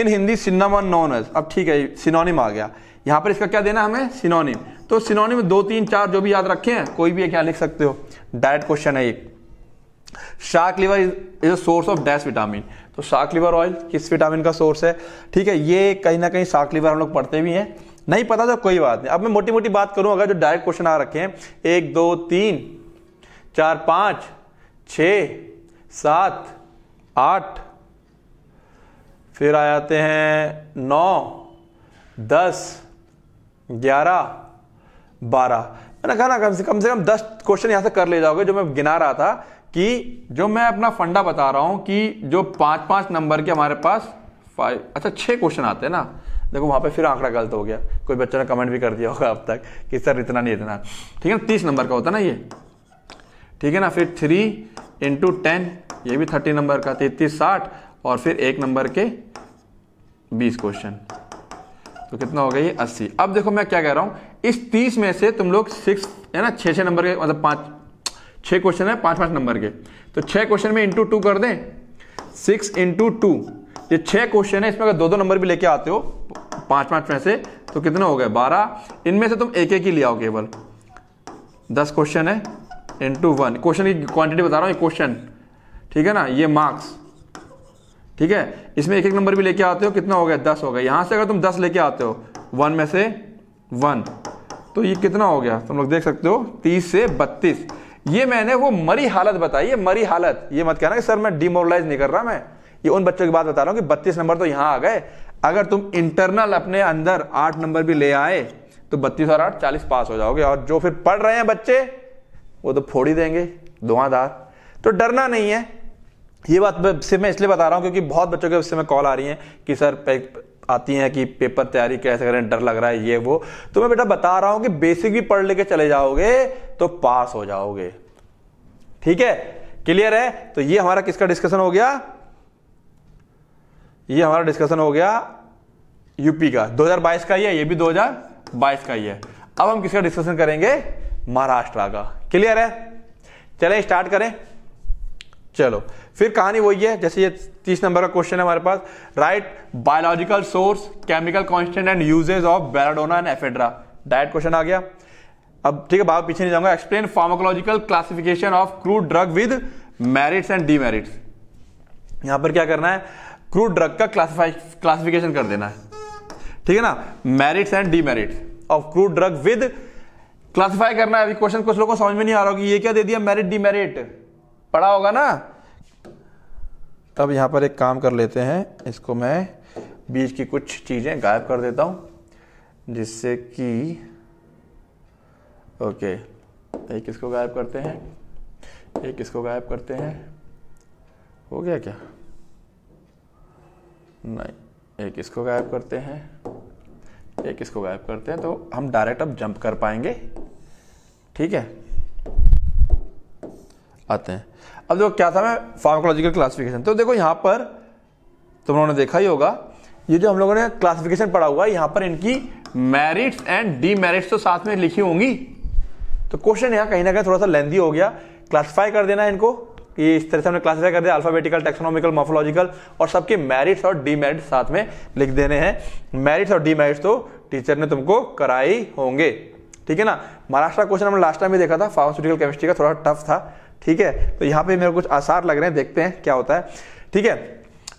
A: in Hindi cinnamon known as अब ठीक है सिनोनिम आ गया यहां पर इसका क्या देना हमें सिनोनिम तो सिनोनिम दो तीन चार जो भी याद रखे हैं कोई भी एक यहाँ लिख सकते हो डायरेक्ट क्वेश्चन है एक shark liver is a source of dash vitamin तो शार्क लीवर ऑयल किस विटामिन का सोर्स है ठीक है ये कहीं ना कहीं शार्क लीवर हम लोग पढ़ते भी हैं नहीं पता तो कोई बात नहीं अब मैं मोटी मोटी बात करूं अगर जो डायरेक्ट क्वेश्चन आ रखे हैं एक दो तीन चार पांच छ सात आठ फिर आ जाते हैं नौ दस ग्यारह बारह मैंने कहा ना कम से कम से कम दस क्वेश्चन यहां से कर ले जाओगे जो मैं गिना रहा था कि जो मैं अपना फंडा बता रहा हूं कि जो पांच पांच नंबर के हमारे पास फाइव अच्छा छह क्वेश्चन आते हैं ना देखो वहाँ पे फिर आंकड़ा गलत हो गया कोई बच्चों ने कमेंट भी कर दिया होगा अब तक कि सर इतना नहीं इतना ठीक है ना तीस नंबर का होता ना ये ठीक है ना फिर थ्री इंटू टेन ये भी थर्टी नंबर का तैतीस साठ और फिर एक नंबर के बीस क्वेश्चन तो कितना हो गया ये अस्सी अब देखो मैं क्या कह रहा हूँ इस तीस में से तुम लोग सिक्स है ना छः छः नंबर के मतलब पाँच छः क्वेश्चन है पाँच पाँच नंबर के तो छः क्वेश्चन में इंटू टू कर दें सिक्स इंटू टू ये छः क्वेश्चन है इसमें अगर दो दो नंबर भी लेके आते हो पांच पांच में से तो कितने हो गए बारह इनमें से तुम एक एक ही ले आओ केवल दस क्वेश्चन है इंटू वन क्वेश्चन की क्वांटिटी बता रहा हूं क्वेश्चन ठीक है ना ये मार्क्स ठीक है इसमें एक एक नंबर भी लेके आते हो कितना हो गया दस हो गया यहां से अगर तुम दस लेके आते हो वन में से वन तो ये कितना हो गया तुम लोग देख सकते हो तीस से बत्तीस ये मैंने वो मरी हालत बताई है मरी हालत ये मत कहना कि सर मैं डिमोरलाइज नहीं कर रहा मैं ये उन बच्चों की बात बता रहा हूँ कि बत्तीस नंबर तो यहाँ आ गए अगर तुम इंटरनल अपने अंदर आठ नंबर भी ले आए तो बत्तीस और आठ चालीस पास हो जाओगे और जो फिर पढ़ रहे हैं बच्चे वो तो फोड़ ही देंगे धुआंधार तो डरना नहीं है ये बात से मैं इसलिए बता रहा हूँ क्योंकि बहुत बच्चों के उससे में कॉल आ रही है कि सर आती हैं कि पेपर तैयारी कैसे करें डर लग रहा है ये वो तो मैं बेटा बता रहा हूँ कि बेसिक भी पढ़ लेके चले जाओगे तो पास हो जाओगे ठीक है क्लियर है तो ये हमारा किसका डिस्कशन हो गया ये हमारा डिस्कशन हो गया यूपी का 2022 का ही है ये भी 2022 का ही है अब हम किसका डिस्कशन करेंगे महाराष्ट्र का क्लियर है चले स्टार्ट करें चलो फिर कहानी वही है जैसे ये तीस नंबर का क्वेश्चन है हमारे पास write biological source chemical constant and uses of belladonna and ephedra direct question आ गया अब ठीक है बाबा पीछे नहीं जाऊंगा explain pharmacological classification of crude drug with merits and demerits यहां पर क्या करना है क्रूड ड्रग का क्लासिफाई क्लासिफिकेशन कर देना है ठीक है ना merits and demerit of crude drug with classify करना है अभी क्वेश्चन कुछ लोगों को समझ में नहीं आ रहा होगी ये क्या दे दिया मेरिट डीमेरिट पढ़ा होगा ना तब यहां पर एक काम कर लेते हैं इसको मैं बीच की कुछ चीज़ें गायब कर देता हूं जिससे कि ओके एक इसको गायब करते हैं एक इसको गायब करते हैं हो गया क्या नहीं एक इसको गायब करते हैं एक इसको गायब करते हैं तो हम डायरेक्ट अब जंप कर पाएंगे ठीक है आते हैं अब देखो क्या था मैं फार्माकोलॉजिकल क्लासिफिकेशन तो देखो यहां पर तुम लोगों ने देखा ही होगा ये जो हम लोगों ने क्लासिफिकेशन पढ़ा हुआ है यहां पर इनकी मेरिट्स एंड डीमेरिट्स तो साथ में लिखी होंगी तो क्वेश्चन यहां कहीं ना कहीं थोड़ा सा लेंदी हो गया क्लासिफाई कर देना इनको कि इस तरह से हमने क्लासिफाई कर दिया अल्फाबेटिकल टेक्सोनॉमिकल मोफोलॉजिकल और सबके मेरिट्स और डीमेरिट साथ में लिख देने हैं मेरिट्स और डीमेरिट्स तो टीचर ने तुमको कराई होंगे ठीक है ना महाराष्ट्र क्वेश्चन हमने लास्ट टाइम भी देखा था फार्मास्यूटिकल केमिस्ट्री का थोड़ा टफ था ठीक है तो यहाँ पे मेरे कुछ आसार लग रहे हैं देखते हैं क्या होता है ठीक है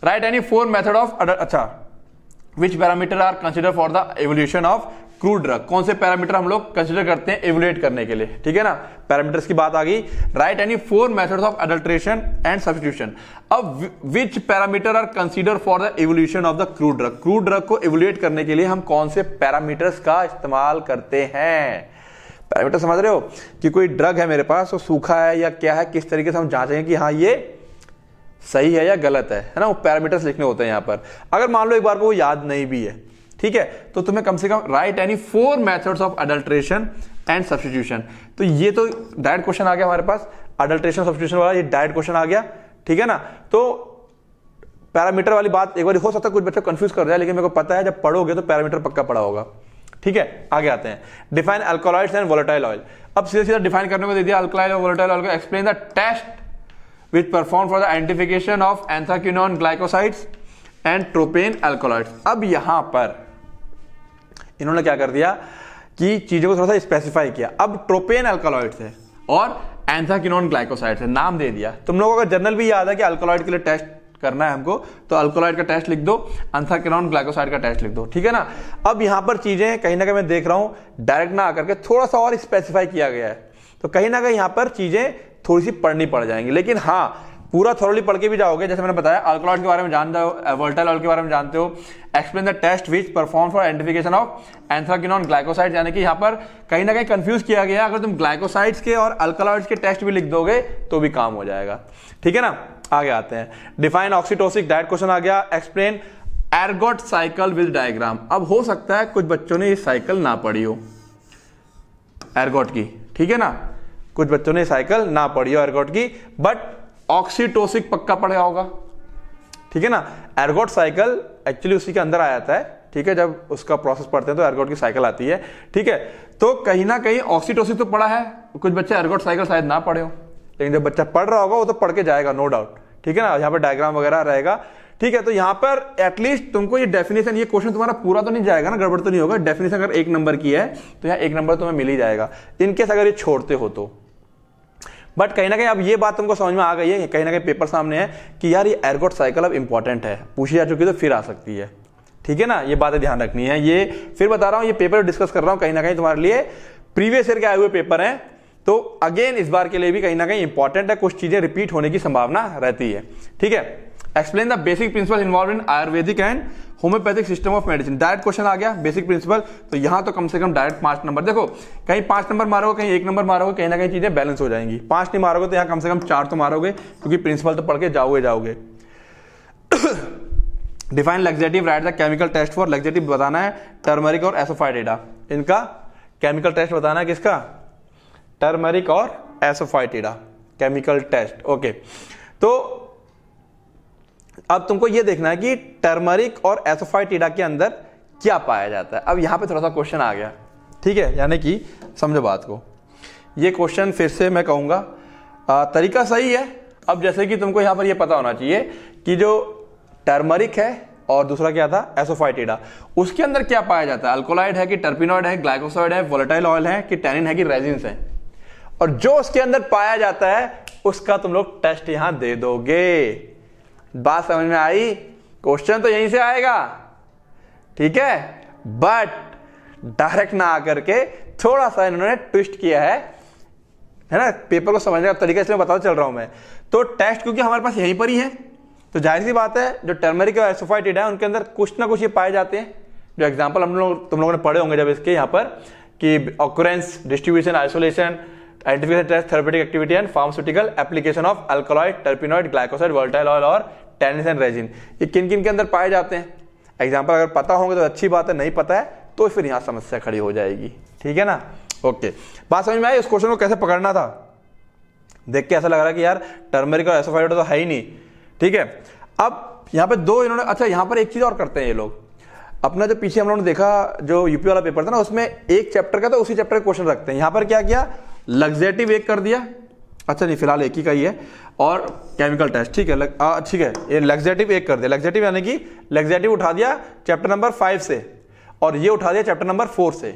A: write any four method of अच्छा which parameter are consider for the evaluation of crude drug कौन से पैरामीटर हम लोग कंसिडर करते हैं एवुलेट करने के लिए ठीक है ना पैरामीटर्स की बात आ गई write any four methods of adulteration and substitution अब which parameter are consider for the evaluation of the crude drug crude drug को एवोल्यूट करने के लिए हम कौन से पैरामीटर्स का इस्तेमाल करते हैं पैरामीटर समझ रहे हो कि कोई ड्रग है मेरे पास वो सूखा है या क्या है किस तरीके से हम जांचेंगे कि हाँ ये सही है या गलत है है ना वो पैरामीटर्स लिखने होते हैं यहाँ पर अगर मान लो एक बार को वो याद नहीं भी है ठीक है तो तुम्हें कम से कम write any four methods of adulteration and substitution तो ये तो डायरेक्ट क्वेश्चन आ गया हमारे पास अडल्ट्रेशन सब्सटीट्यूशन वाला ये डायरेक्ट क्वेश्चन आ गया ठीक है ना तो पैरामीटर वाली बात एक बार हो सकता है कुछ बच्चे कंफ्यूज कर जाए लेकिन मेरे को पता है जब पढ़ोगे तो पैरामीटर पक्का पड़ा होगा ठीक है आगे आते हैं define alkaloid and volatile oil अब सीधे सीधा डिफाइन करने को दे दिया अल्कोलाइड और वोलेटाइल ऑयल को explain the test which perform for the identification of anthraquinone glycosides and tropane alkaloids अब यहां पर इन्होंने क्या कर दिया कि चीज़ों को थोड़ा सा स्पेसिफाई किया अब ट्रोपेन अल्कोलॉइड है और एंथाकिनोन ग्लाइकोसाइड है नाम दे दिया तुम लोगों का जनरल भी याद है कि अल्कोलॉइड के लिए टेस्ट करना है हमको तो अल्कोलाइड का टेस्ट लिख दो अंथाकिनोन ग्लाइकोसाइड का टेस्ट लिख दो ठीक है ना अब यहां पर चीज़ें कहीं ना कहीं मैं देख रहा हूं डायरेक्ट ना आकर के थोड़ा सा और स्पेसिफाई किया गया है तो कहीं ना कहीं यहां पर चीज़ें थोड़ी सी पढ़नी पड़ जाएंगी लेकिन हाँ पूरा थोरली पढ़ के भी जाओगे जैसे मैंने बताया अल्कोलॉइड के बारे में जानते हो वर्टाइल ऑयल के बारे में जानते हो explain the test which perform for identification of anthraquinone glycoside यानी कि यहाँ पर कहीं ना कहीं कंफ्यूज किया गया अगर तुम ग्लाइकोसाइड्स के और अल्कोलॉइड्स के टेस्ट भी लिख दोगे तो भी काम हो जाएगा ठीक है ना आगे आते हैं डिफाइन ऑक्सीटोसिक डाइट क्वेश्चन आ गया explain ergot cycle with diagram अब हो सकता है कुछ बच्चों ने ये साइकिल ना पढ़ी हो एरगोट की ठीक है ना कुछ बच्चों ने साइकिल ना पढ़ी हो एरगोट की बट ऑक्सीटोसिक पक्का पढ़ा होगा ठीक है ना एर्गोट साइकिल एक्चुअली उसी के अंदर आ जाता है ठीक है जब उसका प्रोसेस पढ़ते हैं तो एर्गोट की साइकिल आती है ठीक है तो कहीं ना कहीं ऑक्सीटोसिक तो पड़ा है कुछ बच्चे एर्गोट साइकिल शायद ना पढ़े हो लेकिन जब बच्चा पढ़ रहा होगा वो तो पढ़ के जाएगा नो डाउट ठीक है ना यहाँ पर डायग्राम वगैरह रहेगा ठीक है तो यहाँ पर एटलीस्ट तुमको ये डेफिनेशन ये क्वेश्चन तुम्हारा पूरा तो नहीं जाएगा ना गड़बड़ तो नहीं होगा डेफिनेशन अगर एक नंबर की है तो यहाँ एक नंबर तुम्हें मिल ही जाएगा इनकेस अगर ये छोड़ते हो तो बट कहीं ना कहीं अब ये बात तुमको समझ में आ गई है कहीं ना कहीं पेपर सामने है कि यार ये एयरगोट साइकिल अब इंपॉर्टेंट है पूछी जा चुकी तो फिर आ सकती है ठीक है ना ये बातें ध्यान रखनी है ये फिर बता रहा हूँ ये पेपर डिस्कस कर रहा हूँ कहीं ना कहीं तुम्हारे लिए प्रीवियस ईयर के आए हुए पेपर हैं तो अगेन इस बार के लिए भी कहीं ना कहीं इंपॉर्टेंट है कुछ चीजें रिपीट होने की संभावना रहती है ठीक है explain the basic principle involve in Ayurvedic and homoeopathic system of medicine direct question आ गया बेसिक प्रिंसिपल तो यहां तो कम से कम डायरेक्ट पांच नंबर देखो कहीं पांच नंबर मारोगे कहीं एक नंबर मारोगे कहीं ना कहीं चीजें बैलेंस हो जाएंगी पांच नहीं मारोगे तो यहां कम से कम चार तो मारोगे क्योंकि प्रिंसिपल तो पढ़ के जाओगे जाओगे define laxative write the chemical test for laxative बताना है टर्मरिक और एसोफाइटेडा इनका केमिकल टेस्ट बताना है किसका टर्मरिक और एसोफाइटेडा केमिकल टेस्ट ओके तो अब तुमको यह देखना है कि टर्मरिक और एसोफाइटिडा के अंदर क्या पाया जाता है अब यहाँ पे थोड़ा सा क्वेश्चन आ गया ठीक है यानी कि समझो बात को ये क्वेश्चन फिर से मैं कहूँगा तरीका सही है अब जैसे कि तुमको यहाँ पर यह पता होना चाहिए कि जो टर्मरिक है और दूसरा क्या था एसोफाइटिडा उसके अंदर क्या पाया जाता है अल्कोलाइड है कि टर्पिनॉइड है ग्लाइकोसाइड है वोलेटाइल ऑयल है कि टैनिन है कि रेजिन्स है और जो उसके अंदर पाया जाता है उसका तुम लोग टेस्ट यहां दे दोगे बात समझ में आई क्वेश्चन तो यहीं से आएगा ठीक है बट डायरेक्ट ना आकर के थोड़ा सा इन्होंने ट्विस्ट किया है है ना पेपर को समझने का तरीका इसलिए बताता चल रहा हूं मैं तो टेस्ट क्योंकि हमारे पास यहीं पर ही है तो जाहिर सी बात है जो टर्मरिक और एसोफाइटेड है उनके अंदर कुछ ना कुछ ये पाए जाते हैं जो एग्जाम्पल हम लोग तुम लोगों ने पढ़े होंगे जब इसके यहाँ पर कि occurrence distribution isolation identification test therapeutic activity and pharmaceutical application of alkaloid terpenoid glycoside volatile oil और टेनिस एंड रेजिन ये किन किन के अंदर पाए जाते हैं एग्जाम्पल अगर पता होंगे तो अच्छी बात है नहीं पता है तो फिर यहाँ समस्या खड़ी हो जाएगी ठीक है ना ओके बात समझ में आई इस क्वेश्चन को कैसे पकड़ना था देख के ऐसा लग रहा है कि यार टर्मरिक और एसोफाइड तो है ही नहीं ठीक है अब यहाँ पे दो इन्होंने अच्छा यहाँ पर एक चीज़ और करते हैं ये लोग अपना जो पीछे हम लोगों ने देखा जो यूपी वाला पेपर था ना उसमें एक चैप्टर का था तो उसी चैप्टर का क्वेश्चन रखते हैं यहाँ पर क्या किया लग्जेटिव एक कर दिया अच्छा नहीं फिलहाल एक ही का ही है और केमिकल टेस्ट ठीक है ठीक है ये लेग्जेटिव एक कर दिया लेग्जेटिव यानी कि लेग्जेटिव उठा दिया चैप्टर नंबर फाइव से और ये उठा दिया चैप्टर नंबर फोर से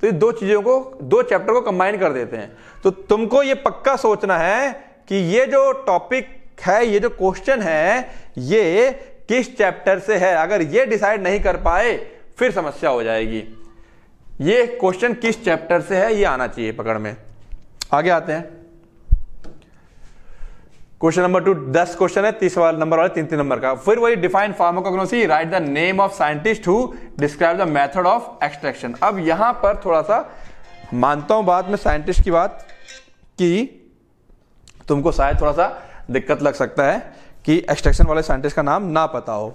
A: तो ये दो चीज़ों को दो चैप्टर को कंबाइन कर देते हैं तो तुमको ये पक्का सोचना है कि ये जो टॉपिक है ये जो क्वेश्चन है ये किस चैप्टर से है अगर ये डिसाइड नहीं कर पाए फिर समस्या हो जाएगी ये क्वेश्चन किस चैप्टर से है ये आना चाहिए पकड़ में आगे आते हैं क्वेश्चन नंबर टू दस क्वेश्चन है तीस वाले नंबर वाले तीन तीन नंबर का फिर वही define pharmacognosy write the name of scientist who describe the method of extraction अब यहां पर थोड़ा सा मानता हूं बात में साइंटिस्ट की बात कि तुमको शायद थोड़ा सा दिक्कत लग सकता है कि एक्सट्रैक्शन वाले साइंटिस्ट का नाम ना पता हो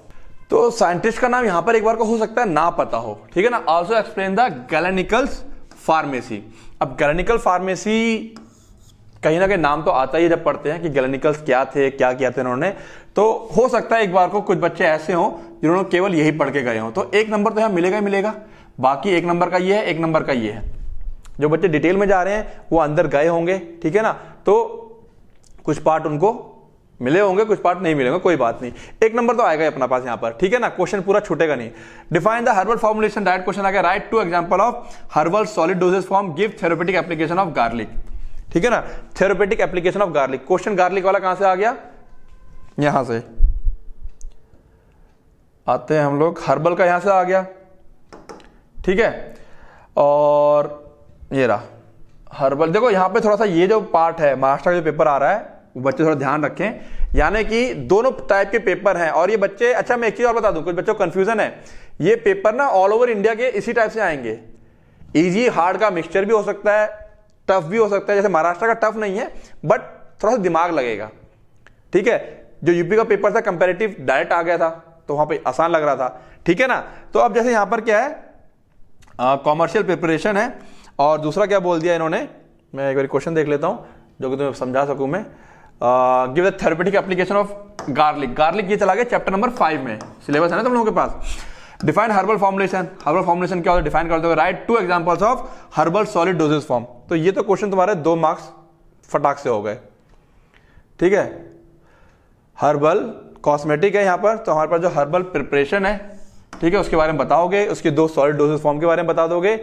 A: तो साइंटिस्ट का नाम यहां पर एक बार को हो सकता है ना पता हो ठीक है ना also explain the galenicals pharmacy अब गैलेनिकल फार्मेसी कहीं ना कहीं नाम तो आता ही जब पढ़ते हैं कि गलेनिकल्स क्या थे क्या किया थे उन्होंने तो हो सकता है एक बार को कुछ बच्चे ऐसे हों जिन्होंने केवल यही पढ़ के गए हों तो एक नंबर तो यहां मिलेगा ही मिलेगा बाकी एक नंबर का ये है एक नंबर का ये है जो बच्चे डिटेल में जा रहे हैं वो अंदर गए होंगे ठीक है ना तो कुछ पार्ट उनको मिले होंगे कुछ पार्ट नहीं मिलेंगे कोई बात नहीं एक नंबर तो आएगा अपना पास यहां पर ठीक है ना क्वेश्चन पूरा छूटेगा नहीं define the herbal formulation direct question आ गया write two example of herbal solid doses form give therapeutic application of garlic ठीक है ना therapeutic application of garlic question garlic वाला कहां से आ गया यहां से आते हैं हम लोग हर्बल का यहां से आ गया ठीक है और ये रहा हर्बल देखो यहां पे थोड़ा सा ये जो पार्ट है महाराष्ट्र का जो पेपर आ रहा है वो बच्चे थोड़ा ध्यान रखें यानी कि दोनों टाइप के पेपर हैं और ये बच्चे अच्छा मैं एक चीज और बता दूं कुछ बच्चों कंफ्यूजन है ये पेपर ना ऑल ओवर इंडिया के इसी टाइप से आएंगे इजी हार्ड का मिक्सचर भी हो सकता है टफ भी हो सकता है जैसे महाराष्ट्र का टफ नहीं है बट थोड़ा सा दिमाग लगेगा ठीक है जो यूपी का पेपर था कंपेरेटिव डायरेक्ट आ गया था तो वहां पे आसान लग रहा था ठीक है ना तो अब जैसे यहां पर क्या है कॉमर्शियल प्रिपरेशन है और दूसरा क्या बोल दिया इन्होंने मैं एक बार क्वेश्चन देख लेता हूं जो कि तुम्हें समझा सकूं मैं give the therapeutic application of garlic garlic ये चला गया चैप्टर नंबर फाइव में सिलेबस है ना तुम लोगों के पास define herbal formulation herbal formulation क्या होता है डिफाइन करते हुए write two examples of herbal solid doses form तो ये तो क्वेश्चन तुम्हारे दो मार्क्स फटाक से हो गए ठीक है हर्बल कॉस्मेटिक है यहां पर तो हमारे पास जो हर्बल प्रिपरेशन है ठीक है उसके बारे में बताओगे उसके दो सॉलिड डोजेस फॉर्म के बारे में बता दोगे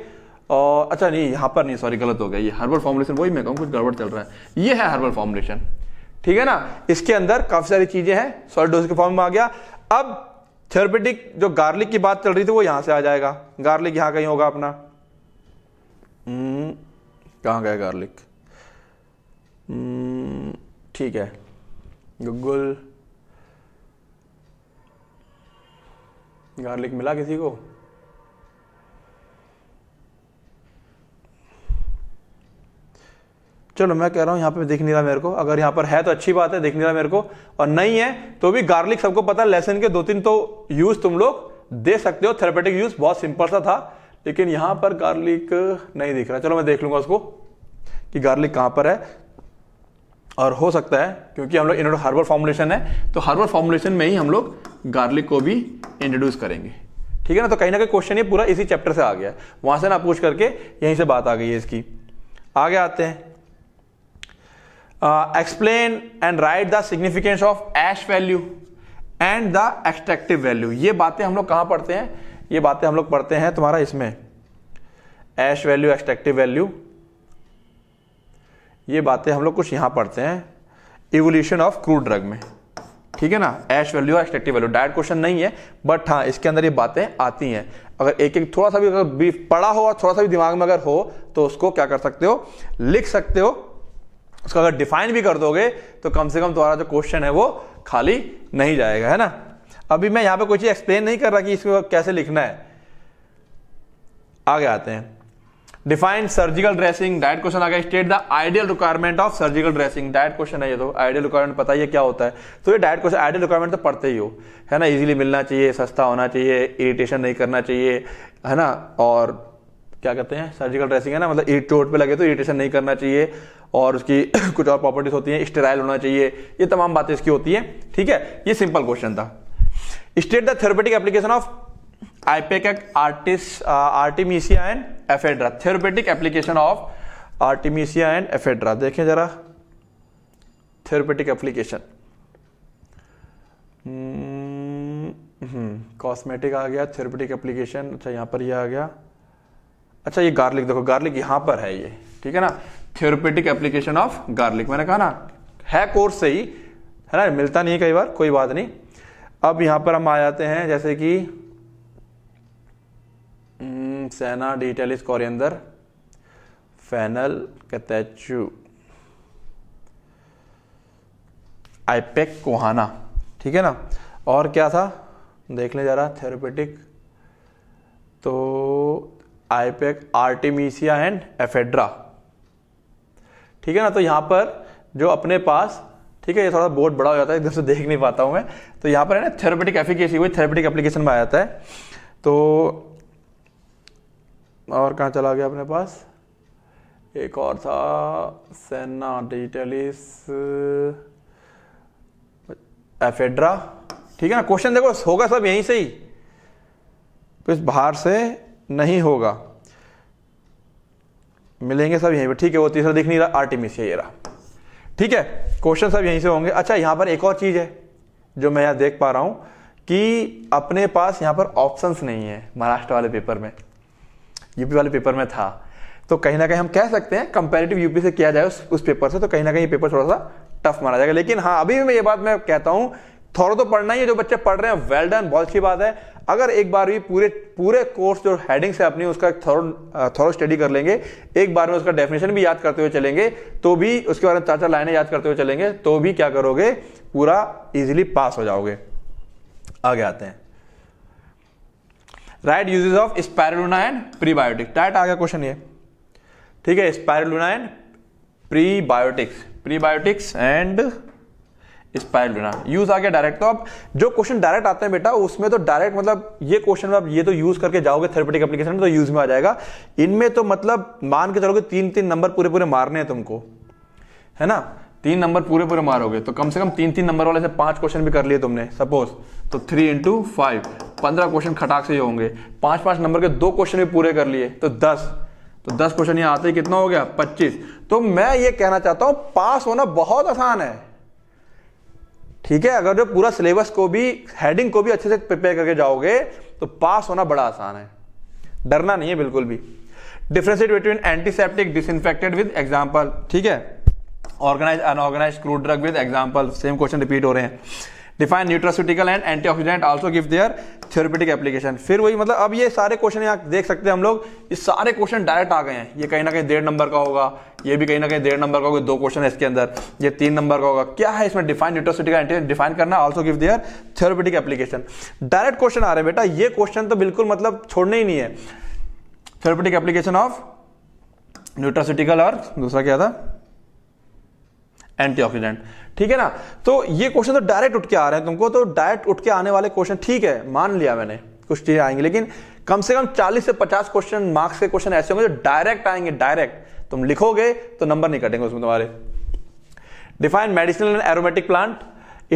A: और अच्छा नहीं यहां पर नहीं सॉरी गलत हो गया ये हर्बल फॉर्मुलेशन वही मैं कहूँ कुछ गड़बड़ चल रहा है ये है हर्बल फॉर्मुलेशन ठीक है ना इसके अंदर काफी सारी चीजें हैं सॉलिड डोज के फॉर्म में आ गया अब थेरोपेटिक जो गार्लिक की बात चल रही थी वो यहाँ से आ जाएगा गार्लिक यहाँ कहीं होगा अपना हम्म, कहाँ गया गार्लिक हम्म, ठीक है गूगल गार्लिक मिला किसी को चलो मैं कह रहा हूँ यहाँ पे दिख नहीं रहा मेरे को अगर यहाँ पर है तो अच्छी बात है दिख नहीं रहा मेरे को और नहीं है तो भी गार्लिक सबको पता है लेसन के दो तीन तो यूज तुम लोग दे सकते हो थेरेपेटिक यूज बहुत सिंपल सा था लेकिन यहाँ पर गार्लिक नहीं दिख रहा चलो मैं देख लूंगा उसको कि गार्लिक कहाँ पर है और हो सकता है क्योंकि हम लोग इन्होंने हार्बर फॉर्मुलेशन है तो हार्बर फॉर्मुलेशन में ही हम लोग गार्लिक को भी इंट्रोड्यूस करेंगे ठीक है ना तो कहीं ना कहीं क्वेश्चन ये पूरा इसी चैप्टर से आ गया है वहां से ना पूछ करके यहीं से बात आ गई है इसकी आगे आते हैं explain and write the significance of ash value and the extractive value ये बातें हम लोग कहां पढ़ते हैं ये बातें हम लोग पढ़ते हैं तुम्हारा इसमें एश वैल्यू एक्सट्रैक्टिव वैल्यू ये बातें हम लोग कुछ यहां पढ़ते हैं इवोल्यूशन ऑफ क्रूड ड्रग में ठीक है ना एश वैल्यू और वैल्यू डायरेक्ट क्वेश्चन नहीं है बट हाँ इसके अंदर ये बातें आती हैं अगर एक एक थोड़ा सा भी अगर पढ़ा हो और थोड़ा सा भी दिमाग में अगर हो तो उसको क्या कर सकते हो लिख सकते हो उसको अगर डिफाइन भी कर दोगे तो कम से कम तुम्हारा जो क्वेश्चन है वो खाली नहीं जाएगा है ना अभी मैं यहां पे कोई चीज़ एक्सप्लेन नहीं कर रहा कि इसको कैसे लिखना है आगे आते हैं define surgical dressing diet question आ गया state the ideal requirement of surgical dressing diet question है ये तो आइडियल रिक्वायरमेंट पता ही है क्या होता है तो ये डायट क्वेश्चन आइडियल रिक्वायरमेंट तो पढ़ते ही हो है ना इजीली मिलना चाहिए सस्ता होना चाहिए इरिटेशन नहीं करना चाहिए है ना और क्या कहते हैं सर्जिकल ड्रेसिंग है ना मतलब चोट पे लगे तो इरिटेशन नहीं करना चाहिए और उसकी कुछ और प्रॉपर्टीज होती हैं स्टेराइल होना चाहिए ये तमाम बातें इसकी होती है ठीक है ये सिंपल क्वेश्चन था state the therapeutic application of ipecac artist artemisia and ephedra therapeutic application of artemisia and ephedra देखें जरा थेरोपेटिक एप्लीकेशन कॉस्मेटिक आ गया थेरेपेटिक एप्लीकेशन अच्छा यहाँ पर ये यह आ गया अच्छा ये गार्लिक देखो गार्लिक यहाँ पर है ये ठीक है ना थेरोपेटिक एप्लीकेशन ऑफ गार्लिक मैंने कहा ना है कोर्स से ही है ना मिलता नहीं कई बार कोई बात नहीं अब यहां पर हम आ जाते हैं जैसे कि सेना डिटेलिस कोरिएंडर फैनल कतैचू आईपेक कोहाना ठीक है ना और क्या था देख ले जरा थेरोपेटिक तो आईपेक आर्टिमीसिया एंड एफेड्रा ठीक है ना तो यहाँ पर जो अपने पास ठीक है ये थोड़ा बोर्ड बड़ा हो जाता है एकदम से देख नहीं पाता हूँ मैं तो यहाँ पर है ना थेरोपेटिक एफिकेसी वही थेरेपेटिक एप्लीकेशन में आ जाता है तो और कहाँ चला गया अपने पास एक और था सेना डिजिटलिस एफेड्रा ठीक है ना क्वेश्चन देखो होगा सब यहीं से ही तो बाहर से नहीं होगा मिलेंगे सब यहीं पर ठीक है वो तीसरा दिख नहीं रहा आर्टिमिसिया ये रहा ठीक है क्वेश्चन सब यहीं से होंगे अच्छा यहाँ पर एक और चीज़ है जो मैं यहाँ देख पा रहा हूँ कि अपने पास यहाँ पर ऑप्शंस नहीं है महाराष्ट्र वाले पेपर में यूपी वाले पेपर में था तो कहीं ना कहीं हम कह सकते हैं कंपेरेटिव यूपी से किया जाए उस, उस पेपर से तो कहीं ना कहीं ये पेपर थोड़ा सा टफ माना जाएगा लेकिन हाँ अभी भी मैं ये बात मैं कहता हूँ थोड़ा तो पढ़ना ही है जो बच्चे पढ़ रहे हैं वेल डन बहुत अच्छी बात है अगर एक बार भी पूरे पूरे कोर्स जो हेडिंग्स है अपनी उसका थोड़ा स्टडी कर लेंगे एक बार में उसका डेफिनेशन भी याद करते हुए चलेंगे तो भी उसके बारे में चार चार लाइनें याद करते हुए चलेंगे तो भी क्या करोगे पूरा इजिली पास हो जाओगे आगे आते हैं write usages of spirulina and biotic टाइट आ गया क्वेश्चन ये ठीक है spirulina and prebiotics prebiotics and inspired होना यूज आ गया डायरेक्ट तो आप जो क्वेश्चन डायरेक्ट आते हैं बेटा उसमें तो डायरेक्ट मतलब ये क्वेश्चन आप ये तो यूज करके जाओगे थेरेपेटिक एप्लीकेशन में तो यूज में आ जाएगा इनमें तो मतलब मान के चलोगे तीन तीन नंबर पूरे पूरे मारने हैं तुमको है ना तीन नंबर पूरे पूरे मारोगे तो कम से कम तीन तीन नंबर वाले से पांच क्वेश्चन भी कर लिए तुमने सपोज तो थ्री इंटू फाइव पंद्रह क्वेश्चन खटाक से ही होंगे पांच पांच नंबर के दो क्वेश्चन भी पूरे कर लिए तो दस तो दस क्वेश्चन यहाँ आते ही कितना हो गया पच्चीस तो मैं ये कहना चाहता हूं पास होना बहुत आसान है ठीक है अगर जो पूरा सिलेबस को भी हेडिंग को भी अच्छे से प्रिपेयर करके जाओगे तो पास होना बड़ा आसान है डरना नहीं है बिल्कुल भी differentiate between antiseptic dis with example ठीक है organise unorganise crude drug with example same question repeat हो रहे हैं define nutraceutical and antioxidant also give their theoretic application फिर वही मतलब अब ये सारे क्वेश्चन यहाँ देख सकते हैं हम लोग ये सारे क्वेश्चन डायरेक्ट आ गए हैं ये कहीं ना कहीं डेढ़ नंबर का होगा ये भी कहीं ना कहीं डेढ़ नंबर का होगा दो क्वेश्चन है इसके अंदर ये तीन नंबर का होगा क्या है इसमें डिफाइन न्यूट्रोसिटी का डिफाइन करना also give their theoretic application direct question आ रहे बेटा ये क्वेश्चन तो बिल्कुल मतलब छोड़ने ही नहीं है थ्योरेटिक एप्लीकेशन ऑफ न्यूट्रासिटिकल और दूसरा क्या था एंटीऑक्सीडेंट ठीक है ना तो ये क्वेश्चन तो डायरेक्ट उठ के आ रहे हैं तुमको तो डायरेक्ट उठ के आने वाले क्वेश्चन ठीक है मान लिया मैंने कुछ चीजें आएंगी लेकिन कम से कम 40 से 50 क्वेश्चन मार्क्स के क्वेश्चन ऐसे होंगे जो डायरेक्ट आएंगे डायरेक्ट तुम लिखोगे तो नंबर नहीं कटेंगे उसमें तुम्हारे define medicinal and aromatic plant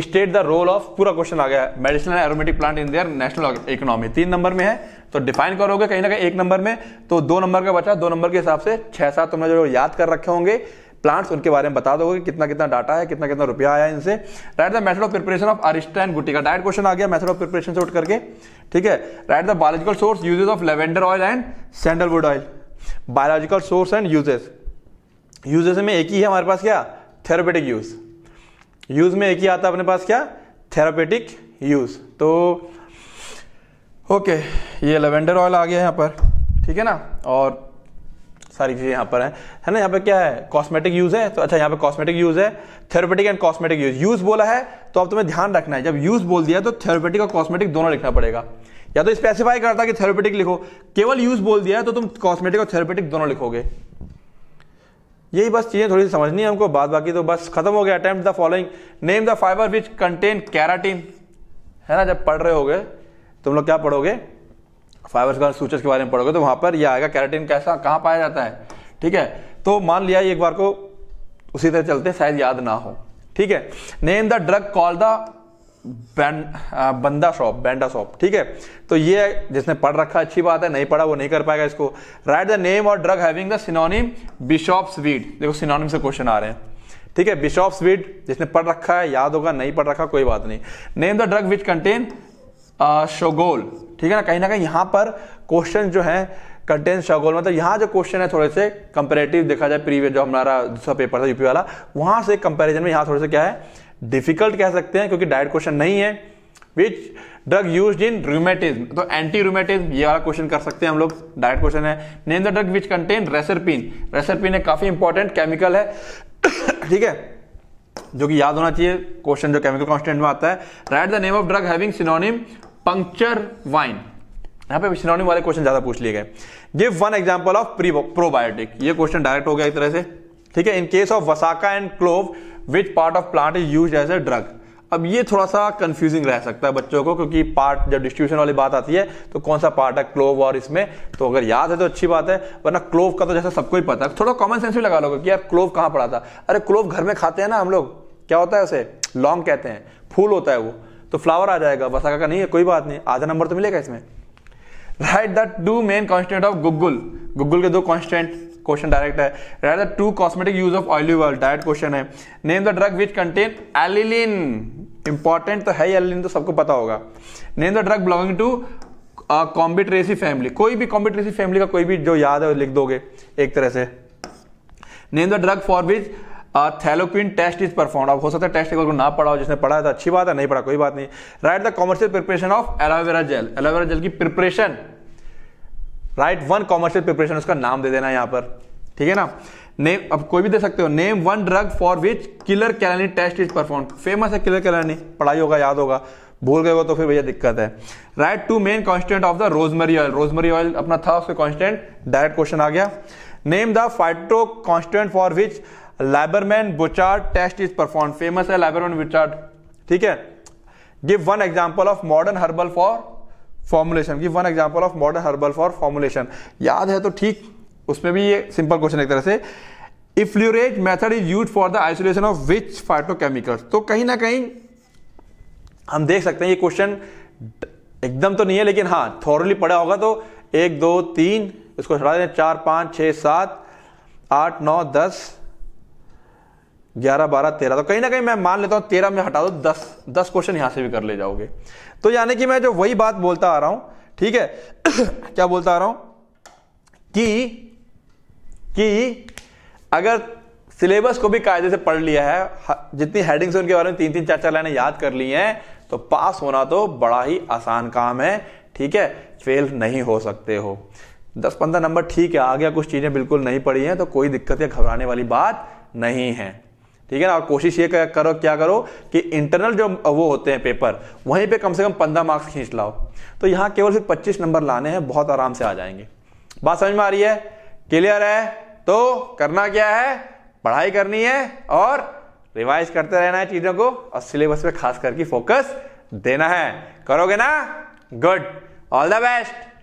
A: state the role of पूरा क्वेश्चन आ गया medicinal aromatic plant in their national economy तीन नंबर में है तो डिफाइन करोगे कहीं ना कहीं एक नंबर में तो दो नंबर का बचा दो नंबर के हिसाब से छह सात तुमने जो याद कर रखे होंगे प्लांट्स उनके बारे में बता दोगे कितना कितना डाटा है कितना कितना रुपया आया इनसे write the method of preparation of arishta and गुटी का डायरेक्ट क्वेश्चन आ गया मेथड ऑफ प्रिपरेशन से उठ करके ठीक है write the biological source usages of lavender oil and sandalwood oil biological source and usages usages में एक ही है हमारे पास क्या थेरापेटिक यूज यूज में एक ही आता है अपने पास क्या थेरापेटिक यूज तो ओके ये लेवेंडर ऑयल आ गया यहाँ पर ठीक है ना और सारी चीज़ें यहाँ पर हैं है ना यहाँ पर क्या है कॉस्मेटिक यूज़ है तो अच्छा यहाँ पर कॉस्मेटिक यूज़ है therapeutic and cosmetic use use बोला है तो अब तुम्हें ध्यान रखना है जब यूज़ बोल दिया तो थेरोपेटिक और कॉस्मेटिक दोनों लिखना पड़ेगा या तो स्पेसिफाई करता कि थेरोपेटिक लिखो केवल यूज बोल दिया है तो तुम कॉस्मेटिक और थेरोपेटिक दोनों लिखोगे यही बस चीजें थोड़ी सी समझनी है हमको बाद बाकी तो बस खत्म हो गया attempt the following name the fibre which contain keratin है ना जब पढ़ रहे होगे तुम लोग क्या पढ़ोगे फाइबर्स का सूचर्स के बारे में पढ़ोगे तो वहां पर यह आएगा कैराटीन कैसा कहाँ पाया जाता है ठीक है तो मान लिया एक बार को उसी तरह चलते शायद याद ना हो ठीक है name the drug call the band बंदा शॉप बैंडा शॉप ठीक है तो ये जिसने पढ़ रखा अच्छी बात है नहीं पढ़ा वो नहीं कर पाएगा इसको राइट द नेम और drug having the synonym bishop sweet देखो सिनोनिम से क्वेश्चन आ रहे हैं ठीक है बिशॉप स्वीट जिसने पढ़ रखा है याद होगा नहीं पढ़ रखा कोई बात नहीं name the drug which contain shogaol ठीक है ना कहीं ना कहीं यहाँ पर क्वेश्चन जो है कंटेन शगोल मतलब यहाँ जो क्वेश्चन है थोड़े से कंपेरेटिव देखा जाए प्रीवियस जो हमारा दूसरा पेपर था यूपी वाला वहाँ से कंपेरिजन में यहाँ थोड़े से क्या है डिफिकल्ट कह सकते हैं क्योंकि डायरेक्ट क्वेश्चन नहीं है विच ड्रग यूज इन रूमेटिज्म तो एंटी रूमेटिज्म ये वाला क्वेश्चन कर सकते हैं हम लोग डायरेक्ट क्वेश्चन है name the drug which contain reserpine reserpine एक काफी इंपॉर्टेंट केमिकल है ठीक है जो कि याद होना चाहिए क्वेश्चन जो केमिकल कॉन्स्टेंट में आता है write the name of drug having synonym puncture vine यहाँ पे सिनोनिम वाले क्वेश्चन ज्यादा पूछ लिए गए give one example of probiotic ये क्वेश्चन डायरेक्ट हो गया एक तरह से ठीक है in case of vasaka and clove which part of plant is use as a drug अब ये थोड़ा सा कंफ्यूजिंग रह सकता है बच्चों को क्योंकि पार्ट जब डिस्ट्रीब्यूशन वाली बात आती है तो कौन सा पार्ट है क्लोव और इसमें तो अगर याद है तो अच्छी बात है वरना क्लोव का तो जैसा सबको ही पता है थोड़ा कॉमन सेंस भी लगा लो कि यार क्लोव कहाँ पड़ा था अरे क्लोव घर में खाते हैं ना हम लोग क्या होता है उसे लॉन्ग कहते हैं फूल होता है वो तो फ्लावर आ जाएगा बस अगर नहीं है कोई बात नहीं आधा नंबर तो मिलेगा इसमें write the two main constant of guggul guggul के दो कॉन्स्टेंट क्वेश्चन डायरेक्ट है write the two cosmetic use of oily world direct question है name the drug which contain allicin important तो है एलिलिन तो सबको पता होगा name the drug belonging to Combretaceae family कोई भी कॉम्बिट्रेसी फैमिली का कोई भी जो याद है लिख दोगे एक तरह से name the drug for which thalleioquin test is perform अब हो सकता है टेस्ट एक बार ना पढ़ा हो जिसने पढ़ा है तो अच्छी बात है नहीं पढ़ा कोई बात नहीं write the commercial preparation of aloe vera gel aloe vera gel की preparation write one commercial preparation उसका नाम दे देना यहाँ पर ठीक है ना नेम अब कोई भी दे सकते हो name one drug for which Keller Killiani test is perform famous है किलर कैलानी पढ़ाई होगा याद होगा भूल गए हो तो फिर भैया दिक्कत है write two main constant of the rosemary oil rosemary oil अपना था उसके कॉन्स्टेंट डायरेक्ट क्वेश्चन आ गया name the phyto constant for which Liebermann Burchard test is perform famous है लाइबरमैन बुचार्ड ठीक है give one example of modern herbal for formulation give one example of modern herbal for formulation याद है तो ठीक उसमें भी ये सिंपल क्वेश्चन एक तरह से enfleurage method is use for the isolation of which phytochemicals तो कहीं ना कहीं हम देख सकते हैं ये क्वेश्चन एकदम तो नहीं है लेकिन हाँ थॉरली पड़ा होगा तो एक दो तीन इसको हटा दें चार पाँच छः सात आठ नौ दस ग्यारह बारह तेरह तो कहीं ना कहीं मैं मान लेता हूँ तेरह में हटा दो दस दस क्वेश्चन यहाँ से भी कर ले जाओगे तो यानी कि मैं जो वही बात बोलता आ रहा हूं ठीक है क्या बोलता आ रहा हूं कि कि अगर सिलेबस को भी कायदे से पढ़ लिया है जितनी हेडिंग्स उनके बारे में तीन तीन चार चार लाइने याद कर ली हैं तो पास होना तो बड़ा ही आसान काम है ठीक है फेल नहीं हो सकते हो दस पंद्रह नंबर ठीक है आ गया कुछ चीज़ें बिल्कुल नहीं पड़ी हैं तो कोई दिक्कत या घबराने वाली बात नहीं है ठीक है ना और कोशिश ये करो क्या करो कि इंटरनल जो वो होते हैं पेपर वहीं पे कम से कम पंद्रह मार्क्स खींच लाओ तो यहाँ केवल सिर्फ पच्चीस नंबर लाने हैं बहुत आराम से आ जाएंगे बात समझ में आ रही है क्लियर है तो करना क्या है पढ़ाई करनी है और रिवाइज करते रहना है चीज़ों को और सिलेबस पे खास करके फोकस देना है करोगे ना गुड ऑल द बेस्ट